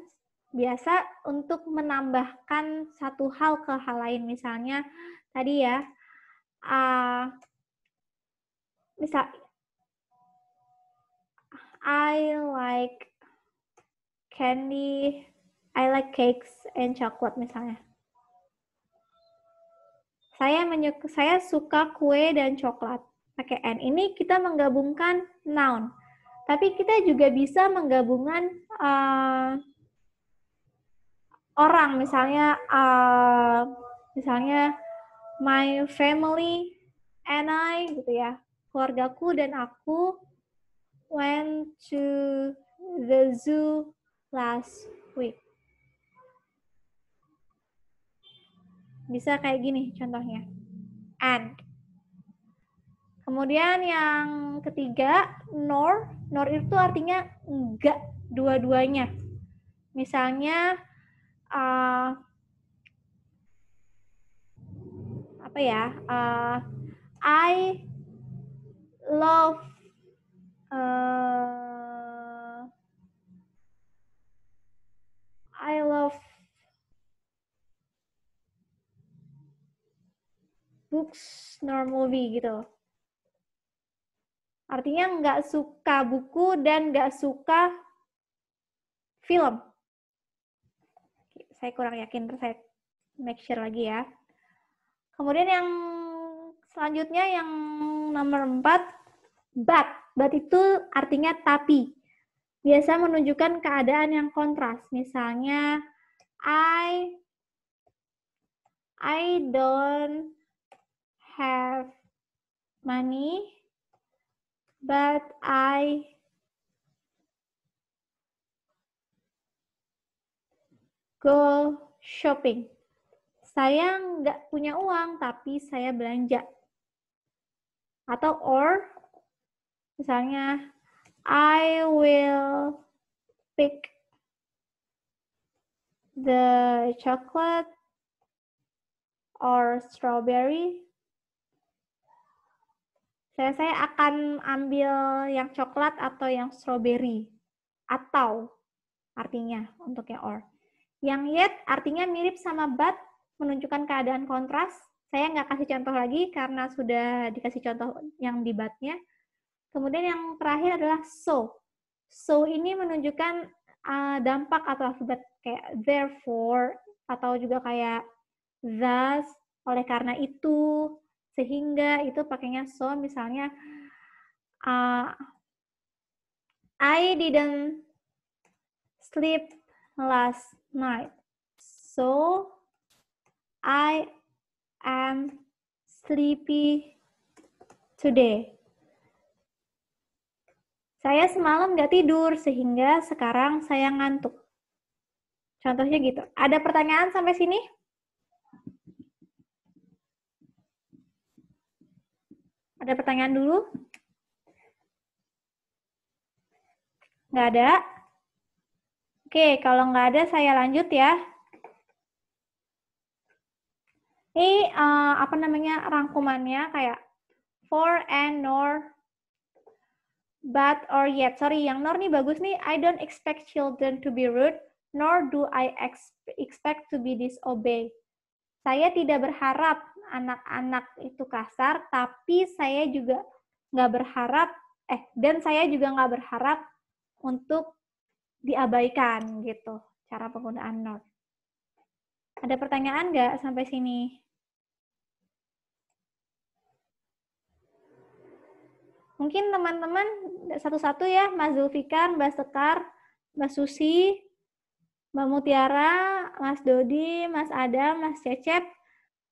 biasa untuk menambahkan satu hal ke hal lain misalnya tadi ya uh, misal I like candy I like cakes and chocolate misalnya saya menyuk saya suka kue dan coklat pakai n ini kita menggabungkan noun tapi kita juga bisa menggabungkan uh, orang misalnya uh, misalnya my family and I gitu ya keluargaku dan aku went to the zoo last week bisa kayak gini contohnya and kemudian yang ketiga nor nor itu artinya enggak dua-duanya misalnya uh, apa ya? Uh, I love uh, I love books nor movie gitu. Artinya nggak suka buku dan nggak suka film saya kurang yakin terus saya make sure lagi ya kemudian yang selanjutnya yang nomor empat but but itu artinya tapi biasa menunjukkan keadaan yang kontras misalnya I I don't have money but I go shopping. Saya nggak punya uang, tapi saya belanja. Atau or, misalnya, I will pick the chocolate or strawberry. Saya, saya akan ambil yang coklat atau yang strawberry. Atau artinya untuk yang or. Yang yet artinya mirip sama but, menunjukkan keadaan kontras. Saya nggak kasih contoh lagi karena sudah dikasih contoh yang di but-nya. Kemudian yang terakhir adalah so. So ini menunjukkan uh, dampak atau akibat kayak therefore atau juga kayak thus, oleh karena itu, sehingga itu pakainya so misalnya uh, I didn't sleep last night. So I am sleepy today. Saya semalam nggak tidur sehingga sekarang saya ngantuk. Contohnya gitu. Ada pertanyaan sampai sini? Ada pertanyaan dulu? Nggak ada? Oke, kalau nggak ada saya lanjut ya. Ini uh, apa namanya rangkumannya kayak for and nor but or yet. Sorry, yang nor nih bagus nih. I don't expect children to be rude, nor do I expect to be disobey. Saya tidak berharap anak-anak itu kasar, tapi saya juga nggak berharap, eh, dan saya juga nggak berharap untuk diabaikan gitu cara penggunaan not Ada pertanyaan nggak sampai sini? Mungkin teman-teman satu-satu ya, Mas Zulfikar, Mbak Sekar, Mbak Susi, Mbak Mutiara, Mas Dodi, Mas Adam, Mas Cecep,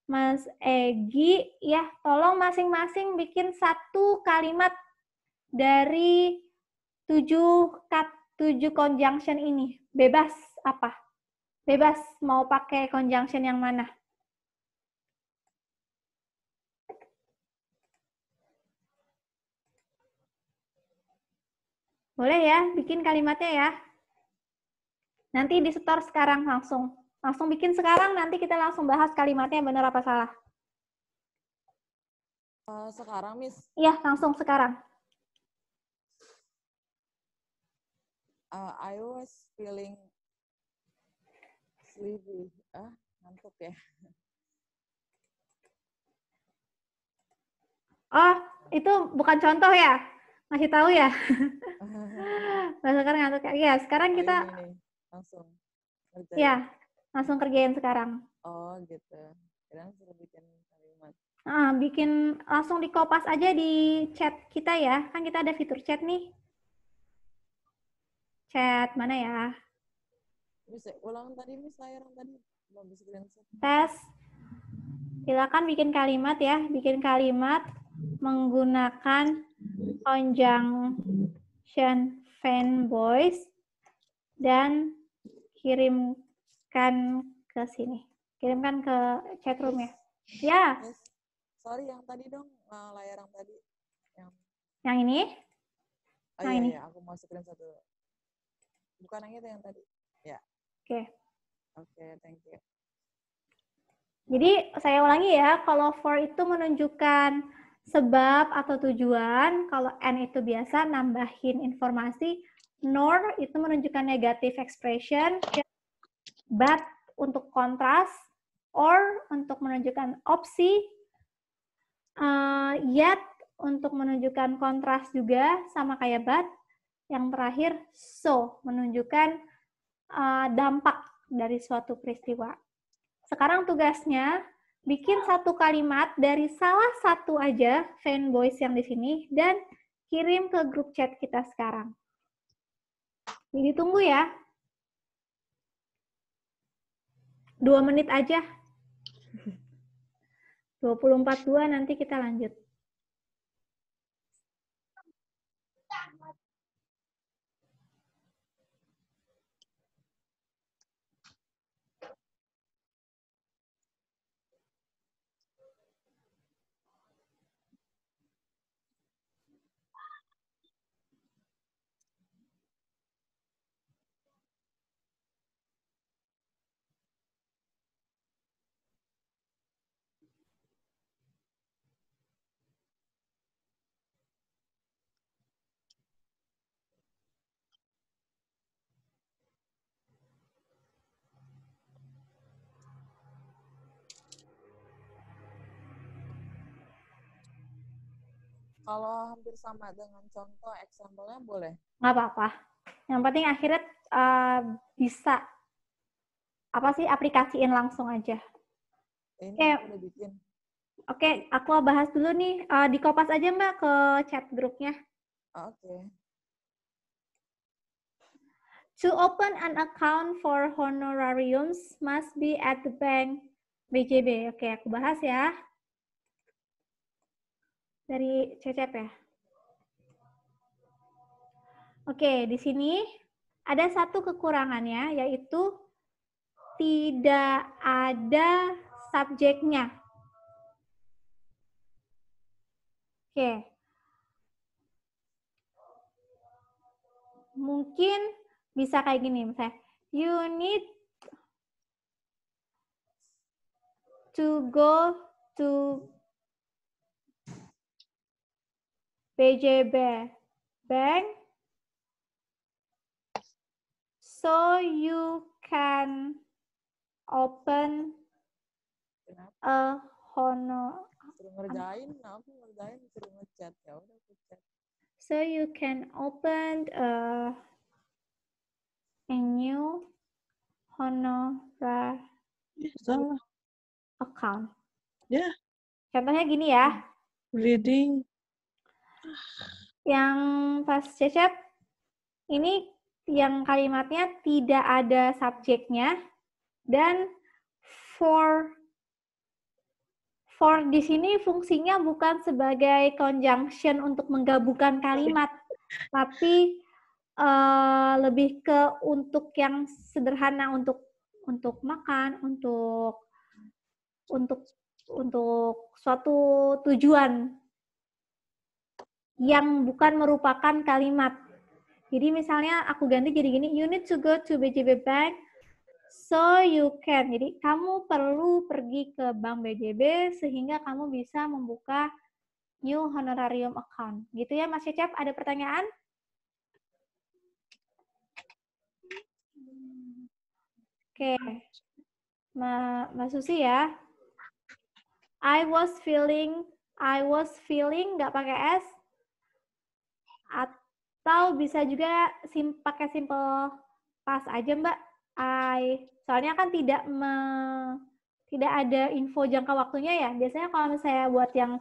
Mas Egi, ya tolong masing-masing bikin satu kalimat dari tujuh kata tujuh conjunction ini bebas apa? Bebas mau pakai conjunction yang mana? Boleh ya, bikin kalimatnya ya. Nanti di store sekarang langsung. Langsung bikin sekarang, nanti kita langsung bahas kalimatnya benar apa salah. Eh, sekarang, Miss? Iya, langsung sekarang. uh, I was feeling sleepy. Ah, ngantuk ya. Oh, itu bukan contoh ya? Masih tahu ya? Sekarang ngantuk ya. Iya, sekarang oh, kita langsung. Kerjain. Ya, langsung kerjain sekarang. Oh, gitu. Sekarang suruh bikin kalimat. Ah, bikin langsung dikopas aja di chat kita ya. Kan kita ada fitur chat nih chat mana ya? Bisa ulang tadi Miss layar tadi belum bisa Tes. Silakan bikin kalimat ya, bikin kalimat menggunakan conjunction fanboys dan kirimkan ke sini. Kirimkan ke chat room ya. Ya. Sorry yang tadi dong, eh, layar yang tadi. Yang, ini? Oh, iya, yang ini. Iya, aku masukin satu bukan yang itu yang tadi ya oke okay. oke okay, thank you jadi saya ulangi ya kalau for itu menunjukkan sebab atau tujuan kalau n itu biasa nambahin informasi nor itu menunjukkan negative expression but untuk kontras or untuk menunjukkan opsi uh, yet untuk menunjukkan kontras juga sama kayak but yang terakhir, so, menunjukkan uh, dampak dari suatu peristiwa. Sekarang tugasnya, bikin satu kalimat dari salah satu aja fanboys yang di sini, dan kirim ke grup chat kita sekarang. Jadi tunggu ya. Dua menit aja. 24.2 nanti kita lanjut. Kalau hampir sama dengan contoh, example-nya boleh? Nggak apa-apa. Yang penting akhirnya uh, bisa apa sih aplikasiin langsung aja. Ini okay. Oke, okay, aku bahas dulu nih uh, di kopas aja mbak ke chat grupnya. Oke. Okay. To open an account for honorariums must be at the bank BJB. Oke, okay, aku bahas ya dari Cecep ya. Oke, di sini ada satu kekurangannya, yaitu tidak ada subjeknya. Oke. Mungkin bisa kayak gini, misalnya, you need to go to PJB bank so you can open a honor ngerjain ngerjain ngechat ya udah so you can open a a new honorary account ya yeah. contohnya gini ya reading yang pas cecep, ini yang kalimatnya tidak ada subjeknya dan for for di sini fungsinya bukan sebagai conjunction untuk menggabungkan kalimat, tapi uh, lebih ke untuk yang sederhana untuk untuk makan, untuk untuk untuk suatu tujuan yang bukan merupakan kalimat. Jadi misalnya aku ganti jadi gini, you need to go to BJB Bank so you can. Jadi kamu perlu pergi ke bank BJB sehingga kamu bisa membuka new honorarium account. Gitu ya Mas Cecep, ada pertanyaan? Oke, okay. Mas Susi ya. I was feeling, I was feeling, nggak pakai S, atau bisa juga sim pakai simple pass aja Mbak. I soalnya kan tidak me, tidak ada info jangka waktunya ya. Biasanya kalau misalnya buat yang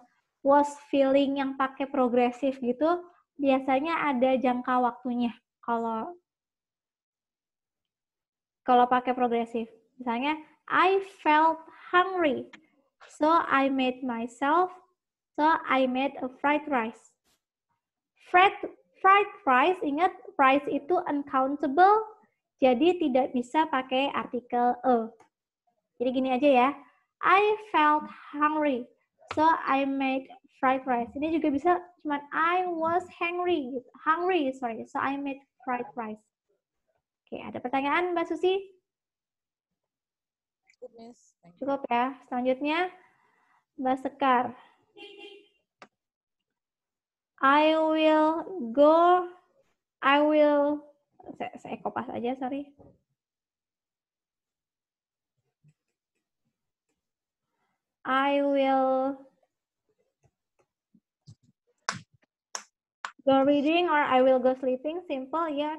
was feeling yang pakai progresif gitu, biasanya ada jangka waktunya kalau kalau pakai progresif. Misalnya, I felt hungry, so I made myself, so I made a fried rice. Fried, fried fries, ingat fries itu uncountable, jadi tidak bisa pakai artikel a. E. Jadi gini aja ya. I felt hungry, so I made fried rice. Ini juga bisa cuma I was hungry, hungry sorry, so I made fried rice. Oke, ada pertanyaan Mbak Susi? Cukup ya. Selanjutnya Mbak Sekar. I will go. I will. Saya, saya kopas aja, sorry. I will go reading or I will go sleeping. Simple ya. Yeah.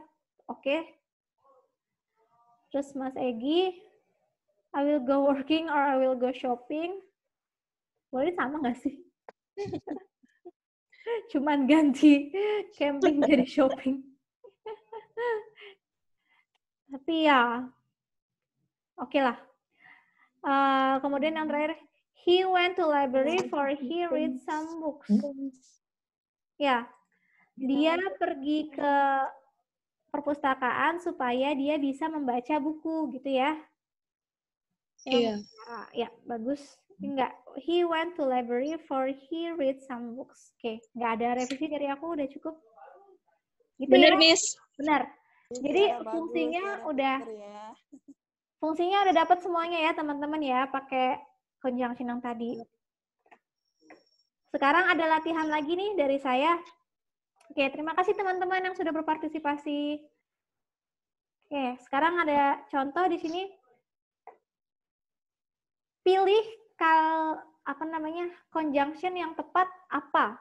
Oke. Okay. Terus Mas Egi, I will go working or I will go shopping. Boleh sama nggak sih? cuman ganti camping jadi shopping tapi ya oke lah uh, kemudian yang terakhir he went to library for he read some books hmm? ya dia pergi ke perpustakaan supaya dia bisa membaca buku gitu ya iya yeah. ya bagus Enggak, he went to library for he read some books. Oke, okay. nggak ada revisi dari aku, udah cukup. Gitu Bener, ya? Miss. Bener. Jadi iya, ya, fungsinya bagus, udah ya. fungsinya udah dapat semuanya ya teman-teman ya pakai conjunction sinang tadi. Sekarang ada latihan lagi nih dari saya. Oke, terima kasih teman-teman yang sudah berpartisipasi. Oke, sekarang ada contoh di sini. Pilih kal apa namanya conjunction yang tepat apa?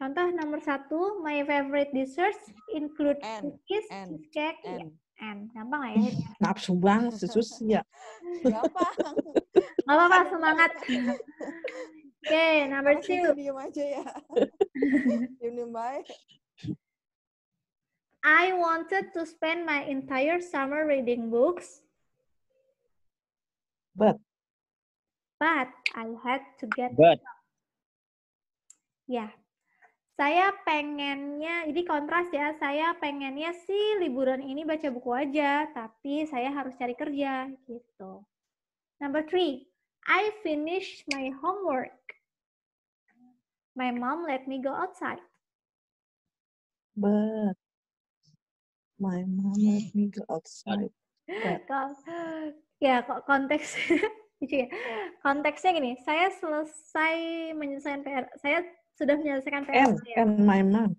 Contoh nomor satu, my favorite desserts include and, cookies, and, cheesecake, and. Ya, and. Gampang lah ya. Nafsu banget, sus ya. Gampang. Gak apa-apa, semangat. Oke, okay, number Aku two. Diam aja ya. Diam-diam baik. I wanted to spend my entire summer reading books. But But I had to get But. Ya, saya pengennya, jadi kontras ya, saya pengennya sih liburan ini baca buku aja, tapi saya harus cari kerja, gitu. Number three, I finish my homework. My mom let me go outside. But my mom let me go outside. But. ya, kok konteks Iya. konteksnya gini saya selesai menyelesaikan PR saya sudah menyelesaikan PR and, saya. and my mom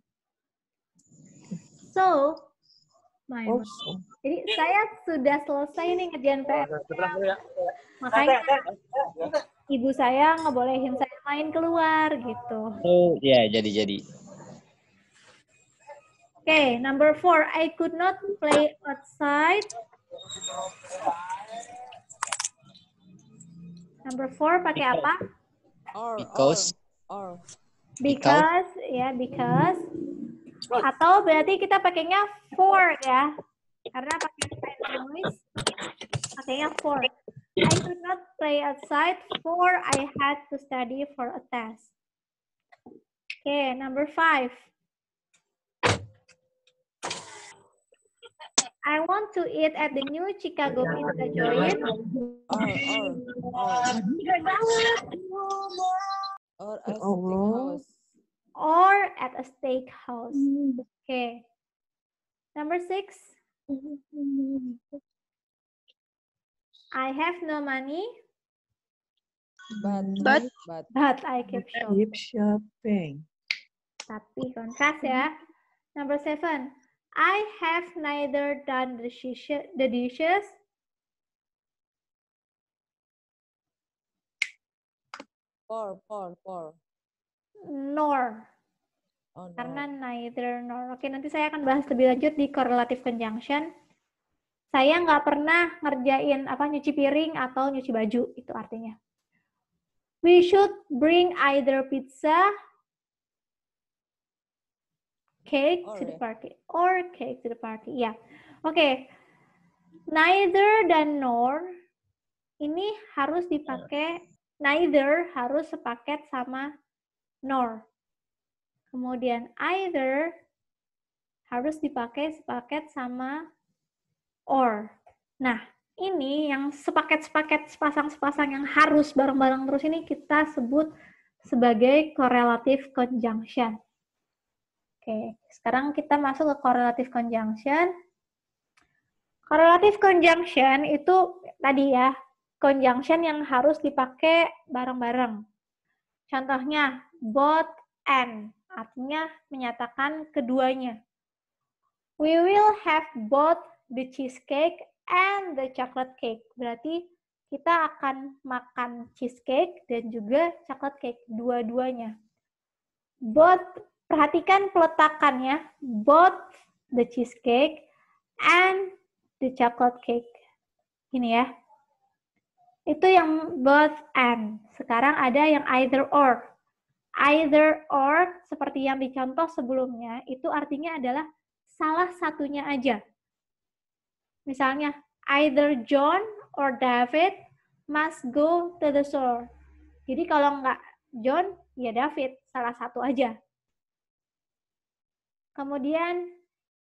so my oh, mom jadi saya sudah selesai nih ngerjain PR ya. makanya eh, eh, eh, ibu saya ngebolehin saya main keluar gitu oh ya yeah, jadi jadi Oke, okay, number four, I could not play outside Number four pakai apa? because. Or. Because, ya, yeah, because. Atau berarti kita pakainya for ya. Karena pakai English, pakainya for. I could not play outside for I had to study for a test. Okay, number five. I want to eat at the new Chicago Pizza Joint. Or a oh. steakhouse. Or at a steakhouse. Okay. Number six. I have no money. But, but, but, but I keep shopping. Keep shopping. Tapi kontras ya. Number seven. I have neither done the dishes Nor. Oh, no. Karena neither nor. Oke, nanti saya akan bahas lebih lanjut di correlative conjunction. Saya nggak pernah ngerjain apa nyuci piring atau nyuci baju, itu artinya. We should bring either pizza cake or, to the party or cake to the party ya yeah. oke okay. neither dan nor ini harus dipakai neither harus sepaket sama nor kemudian either harus dipakai sepaket sama or nah ini yang sepaket-sepaket sepasang-sepasang yang harus bareng-bareng terus ini kita sebut sebagai correlative conjunction Oke, sekarang kita masuk ke correlative conjunction. Correlative conjunction itu tadi ya, conjunction yang harus dipakai bareng-bareng. Contohnya, both and, artinya menyatakan keduanya. We will have both the cheesecake and the chocolate cake. Berarti kita akan makan cheesecake dan juga chocolate cake, dua-duanya. Both Perhatikan peletakannya, both the cheesecake and the chocolate cake. Ini ya. Itu yang both and. Sekarang ada yang either or. Either or, seperti yang dicontoh sebelumnya, itu artinya adalah salah satunya aja. Misalnya, either John or David must go to the store. Jadi kalau nggak John, ya David, salah satu aja kemudian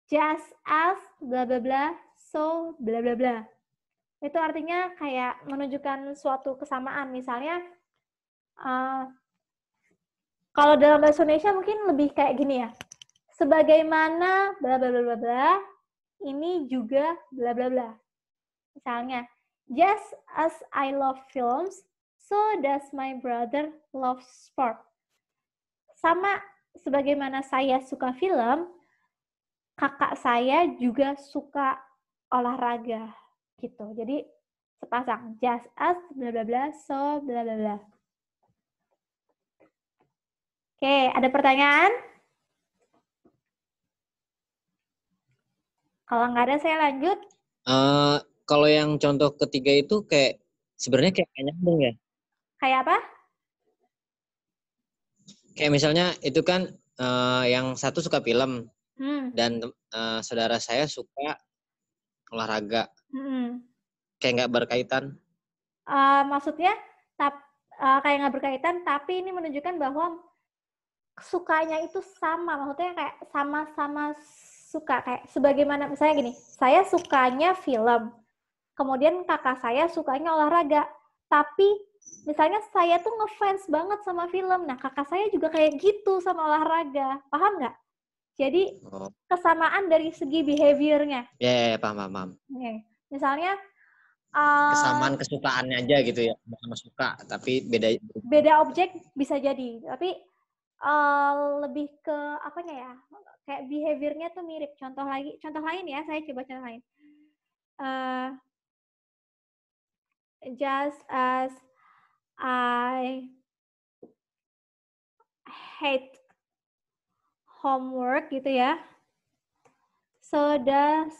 just as bla bla bla so bla bla bla itu artinya kayak menunjukkan suatu kesamaan misalnya uh, kalau dalam bahasa Indonesia mungkin lebih kayak gini ya sebagaimana bla bla bla bla bla ini juga bla bla bla misalnya just as I love films so does my brother love sport sama sebagaimana saya suka film, kakak saya juga suka olahraga gitu. Jadi sepasang just as bla bla bla so bla bla bla. Oke, ada pertanyaan? Kalau nggak ada saya lanjut. Uh, kalau yang contoh ketiga itu kayak sebenarnya kayak nyambung ya? Kayak apa? kayak misalnya itu kan uh, yang satu suka film hmm. dan uh, saudara saya suka olahraga hmm. kayak nggak berkaitan uh, maksudnya tap uh, kayak nggak berkaitan tapi ini menunjukkan bahwa sukanya itu sama maksudnya kayak sama-sama suka kayak sebagaimana misalnya gini saya sukanya film kemudian kakak saya sukanya olahraga tapi misalnya saya tuh ngefans banget sama film. Nah, kakak saya juga kayak gitu sama olahraga. Paham nggak? Jadi oh. kesamaan dari segi behaviornya. Ya, yeah, yeah, paham, paham. paham. Okay. Misalnya uh, kesamaan kesukaannya aja gitu ya, sama suka, tapi beda. Beda objek bisa jadi, tapi uh, lebih ke apanya ya? Kayak behaviornya tuh mirip. Contoh lagi, contoh lain ya, saya coba contoh lain. Uh, just as I hate homework gitu ya. So does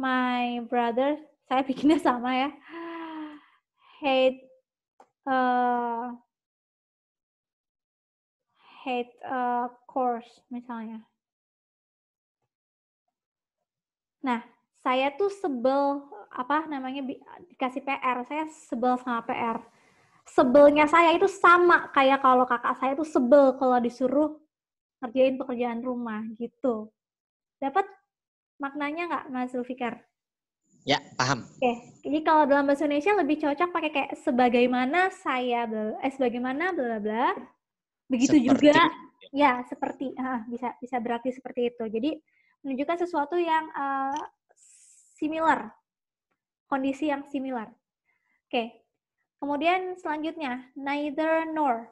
my brother. Saya bikinnya sama ya. Hate uh, hate uh, course misalnya. Nah, saya tuh sebel apa namanya dikasih PR, saya sebel sama PR. Sebelnya saya itu sama kayak kalau kakak saya tuh sebel kalau disuruh ngerjain pekerjaan rumah gitu. Dapat maknanya nggak Mas Zulfikar? Ya, paham. Oke, okay. jadi kalau dalam bahasa Indonesia lebih cocok pakai kayak sebagaimana saya eh sebagaimana bla bla. Begitu seperti. juga ya seperti ah, bisa bisa berarti seperti itu. Jadi menunjukkan sesuatu yang uh, similar. Kondisi yang similar. Oke. Kemudian selanjutnya, neither nor.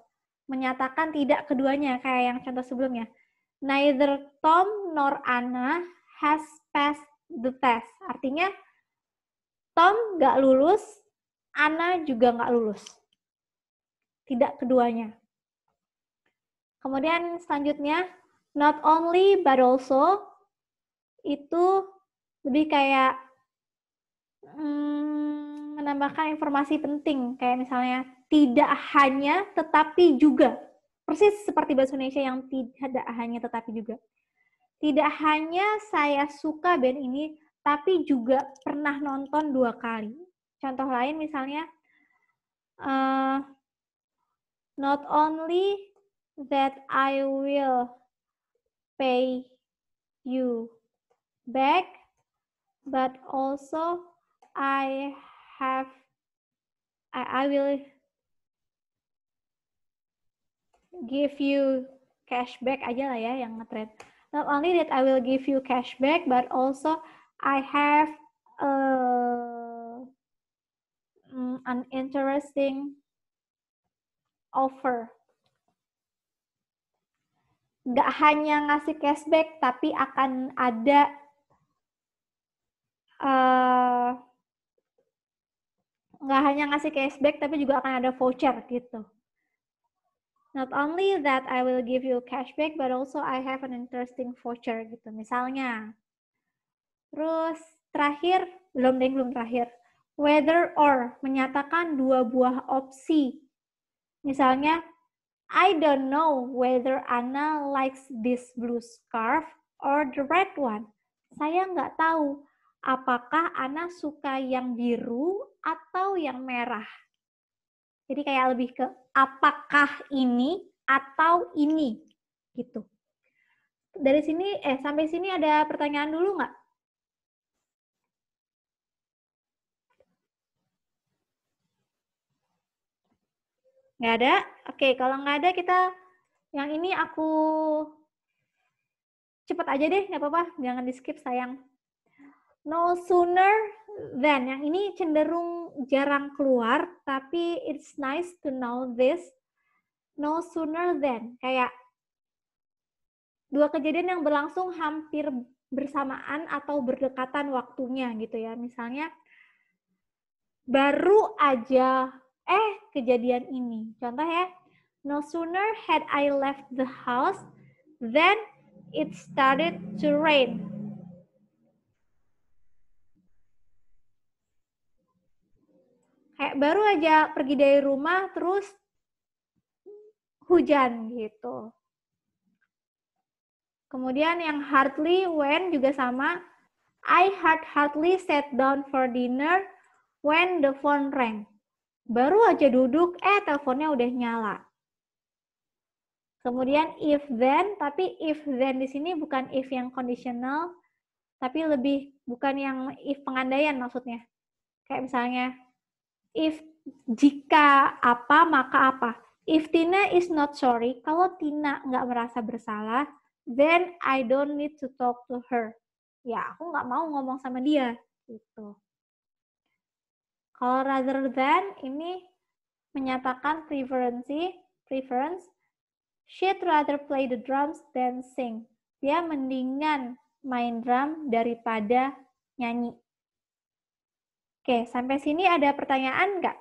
Menyatakan tidak keduanya, kayak yang contoh sebelumnya. Neither Tom nor Anna has passed the test. Artinya, Tom nggak lulus, Anna juga nggak lulus. Tidak keduanya. Kemudian selanjutnya, not only but also itu lebih kayak hmm, menambahkan informasi penting kayak misalnya tidak hanya tetapi juga persis seperti bahasa Indonesia yang tidak hanya tetapi juga tidak hanya saya suka band ini tapi juga pernah nonton dua kali contoh lain misalnya uh, not only that I will pay you back but also I have I, I will give you cashback aja lah ya yang ngetrend. Not only that I will give you cashback, but also I have a, uh, mm, an interesting offer. Gak hanya ngasih cashback, tapi akan ada Eh, nggak uh, hanya ngasih cashback tapi juga akan ada voucher gitu. Not only that I will give you cashback but also I have an interesting voucher gitu misalnya. Terus terakhir belum deh belum terakhir. Whether or menyatakan dua buah opsi. Misalnya I don't know whether Anna likes this blue scarf or the red one. Saya nggak tahu apakah Ana suka yang biru atau yang merah. Jadi kayak lebih ke apakah ini atau ini gitu. Dari sini eh sampai sini ada pertanyaan dulu nggak? Nggak ada? Oke, kalau nggak ada kita yang ini aku cepet aja deh, nggak apa-apa. Jangan di skip sayang no sooner than. Yang ini cenderung jarang keluar, tapi it's nice to know this. No sooner than. Kayak dua kejadian yang berlangsung hampir bersamaan atau berdekatan waktunya gitu ya. Misalnya baru aja eh kejadian ini. Contoh ya, no sooner had I left the house than it started to rain. kayak baru aja pergi dari rumah terus hujan gitu. Kemudian yang hardly when juga sama. I had hardly sat down for dinner when the phone rang. Baru aja duduk, eh teleponnya udah nyala. Kemudian if then, tapi if then di sini bukan if yang conditional, tapi lebih bukan yang if pengandaian maksudnya. Kayak misalnya If jika apa maka apa. If Tina is not sorry, kalau Tina nggak merasa bersalah, then I don't need to talk to her. Ya, aku nggak mau ngomong sama dia gitu. Kalau rather than ini menyatakan preferensi, preference, she'd rather play the drums than sing. Dia mendingan main drum daripada nyanyi. Oke, sampai sini ada pertanyaan nggak?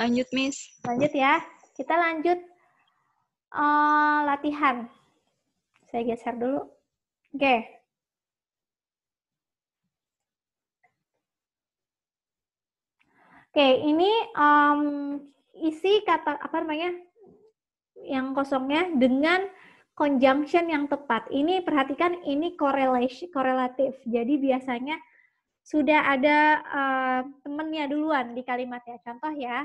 Lanjut, Miss. Lanjut ya. Kita lanjut uh, latihan. Saya geser dulu. Oke. Oke, ini um, isi kata apa namanya yang kosongnya dengan conjunction yang tepat. Ini perhatikan ini korelasi korelatif. Jadi biasanya sudah ada uh, temennya duluan di kalimat ya. Contoh ya,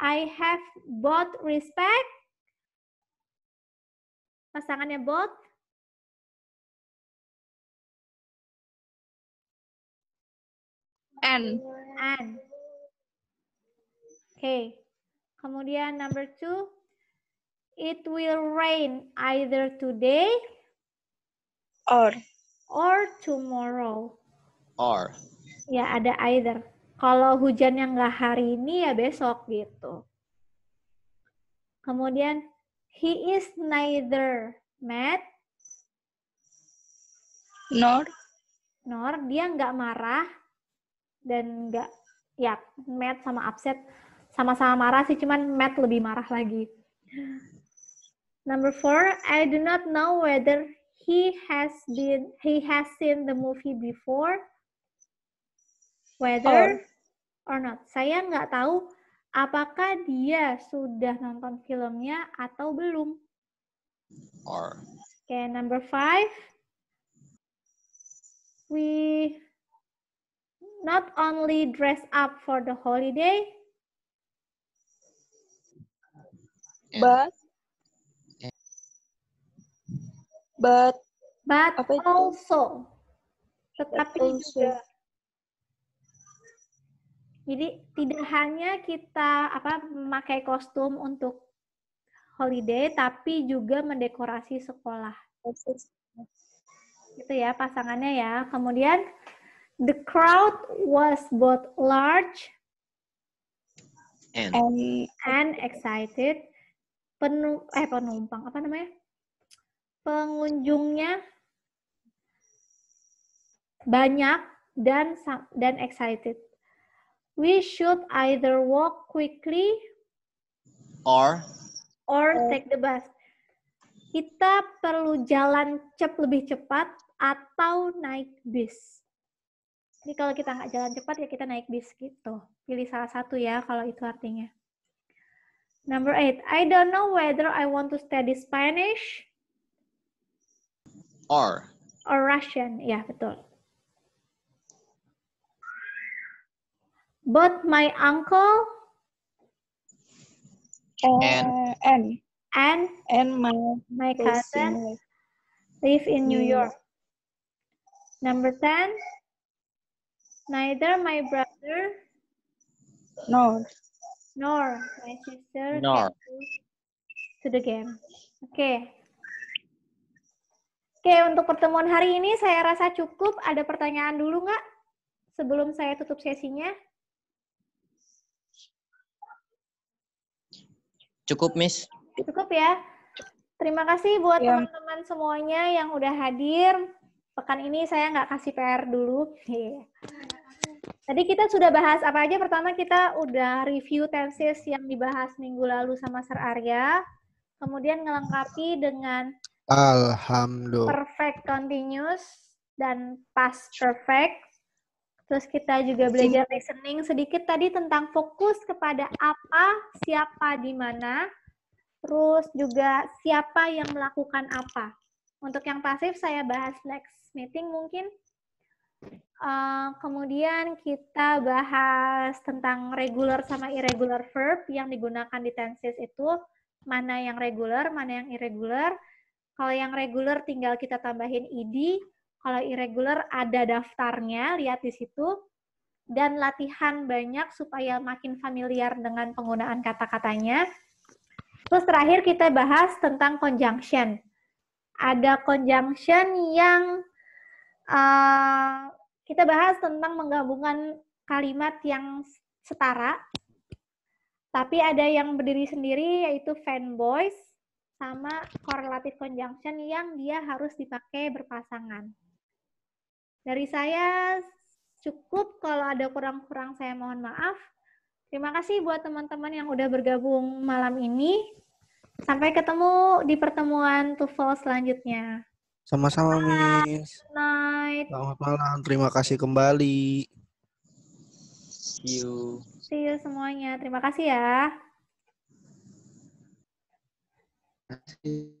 I have both respect. Pasangannya both. And. And. Oke. Okay. Kemudian number two. It will rain either today or or tomorrow. Or. Ya, ada either. Kalau hujan yang nggak hari ini ya besok gitu. Kemudian he is neither mad nor nor dia nggak marah dan nggak ya mad sama upset sama-sama marah sih cuman mad lebih marah lagi Number four, I do not know whether he has been he has seen the movie before. Whether or, oh. or not. Saya nggak tahu apakah dia sudah nonton filmnya atau belum. Or. Okay, number five. We not only dress up for the holiday, but but but apa itu? also tetapi but also. juga jadi tidak hanya kita apa memakai kostum untuk holiday tapi juga mendekorasi sekolah. Itu ya pasangannya ya. Kemudian the crowd was both large and and, excited. penuh eh penumpang apa namanya? pengunjungnya banyak dan dan excited. We should either walk quickly or or take the bus. Kita perlu jalan cep lebih cepat atau naik bis. Jadi kalau kita nggak jalan cepat ya kita naik bis gitu. Pilih salah satu ya kalau itu artinya. Number eight, I don't know whether I want to study Spanish are. Or oh, Russian, yeah, betul. Both my uncle and and and and my my cousin live in New York. Number ten. Neither my brother nor nor my sister nor. to the game. Okay. Oke, untuk pertemuan hari ini saya rasa cukup. Ada pertanyaan dulu nggak sebelum saya tutup sesinya? Cukup, Miss. Cukup ya. Terima kasih buat teman ya. teman-teman semuanya yang udah hadir. Pekan ini saya nggak kasih PR dulu. Tadi kita sudah bahas apa aja. Pertama kita udah review tenses yang dibahas minggu lalu sama Sir Arya. Kemudian ngelengkapi dengan Alhamdulillah. Perfect continuous dan past perfect. Terus kita juga belajar listening sedikit tadi tentang fokus kepada apa, siapa, di mana. Terus juga siapa yang melakukan apa. Untuk yang pasif saya bahas next meeting mungkin. Uh, kemudian kita bahas tentang regular sama irregular verb yang digunakan di tenses itu. Mana yang regular, mana yang irregular kalau yang reguler tinggal kita tambahin ID, kalau irregular ada daftarnya, lihat di situ. Dan latihan banyak supaya makin familiar dengan penggunaan kata-katanya. Terus terakhir kita bahas tentang conjunction. Ada conjunction yang uh, kita bahas tentang menggabungkan kalimat yang setara, tapi ada yang berdiri sendiri yaitu fanboys, sama correlative conjunction yang dia harus dipakai berpasangan. Dari saya cukup, kalau ada kurang-kurang saya mohon maaf. Terima kasih buat teman-teman yang udah bergabung malam ini. Sampai ketemu di pertemuan TOEFL selanjutnya. Sama-sama, Miss. night. Selamat malam. Terima kasih kembali. See you. See you semuanya. Terima kasih ya. practice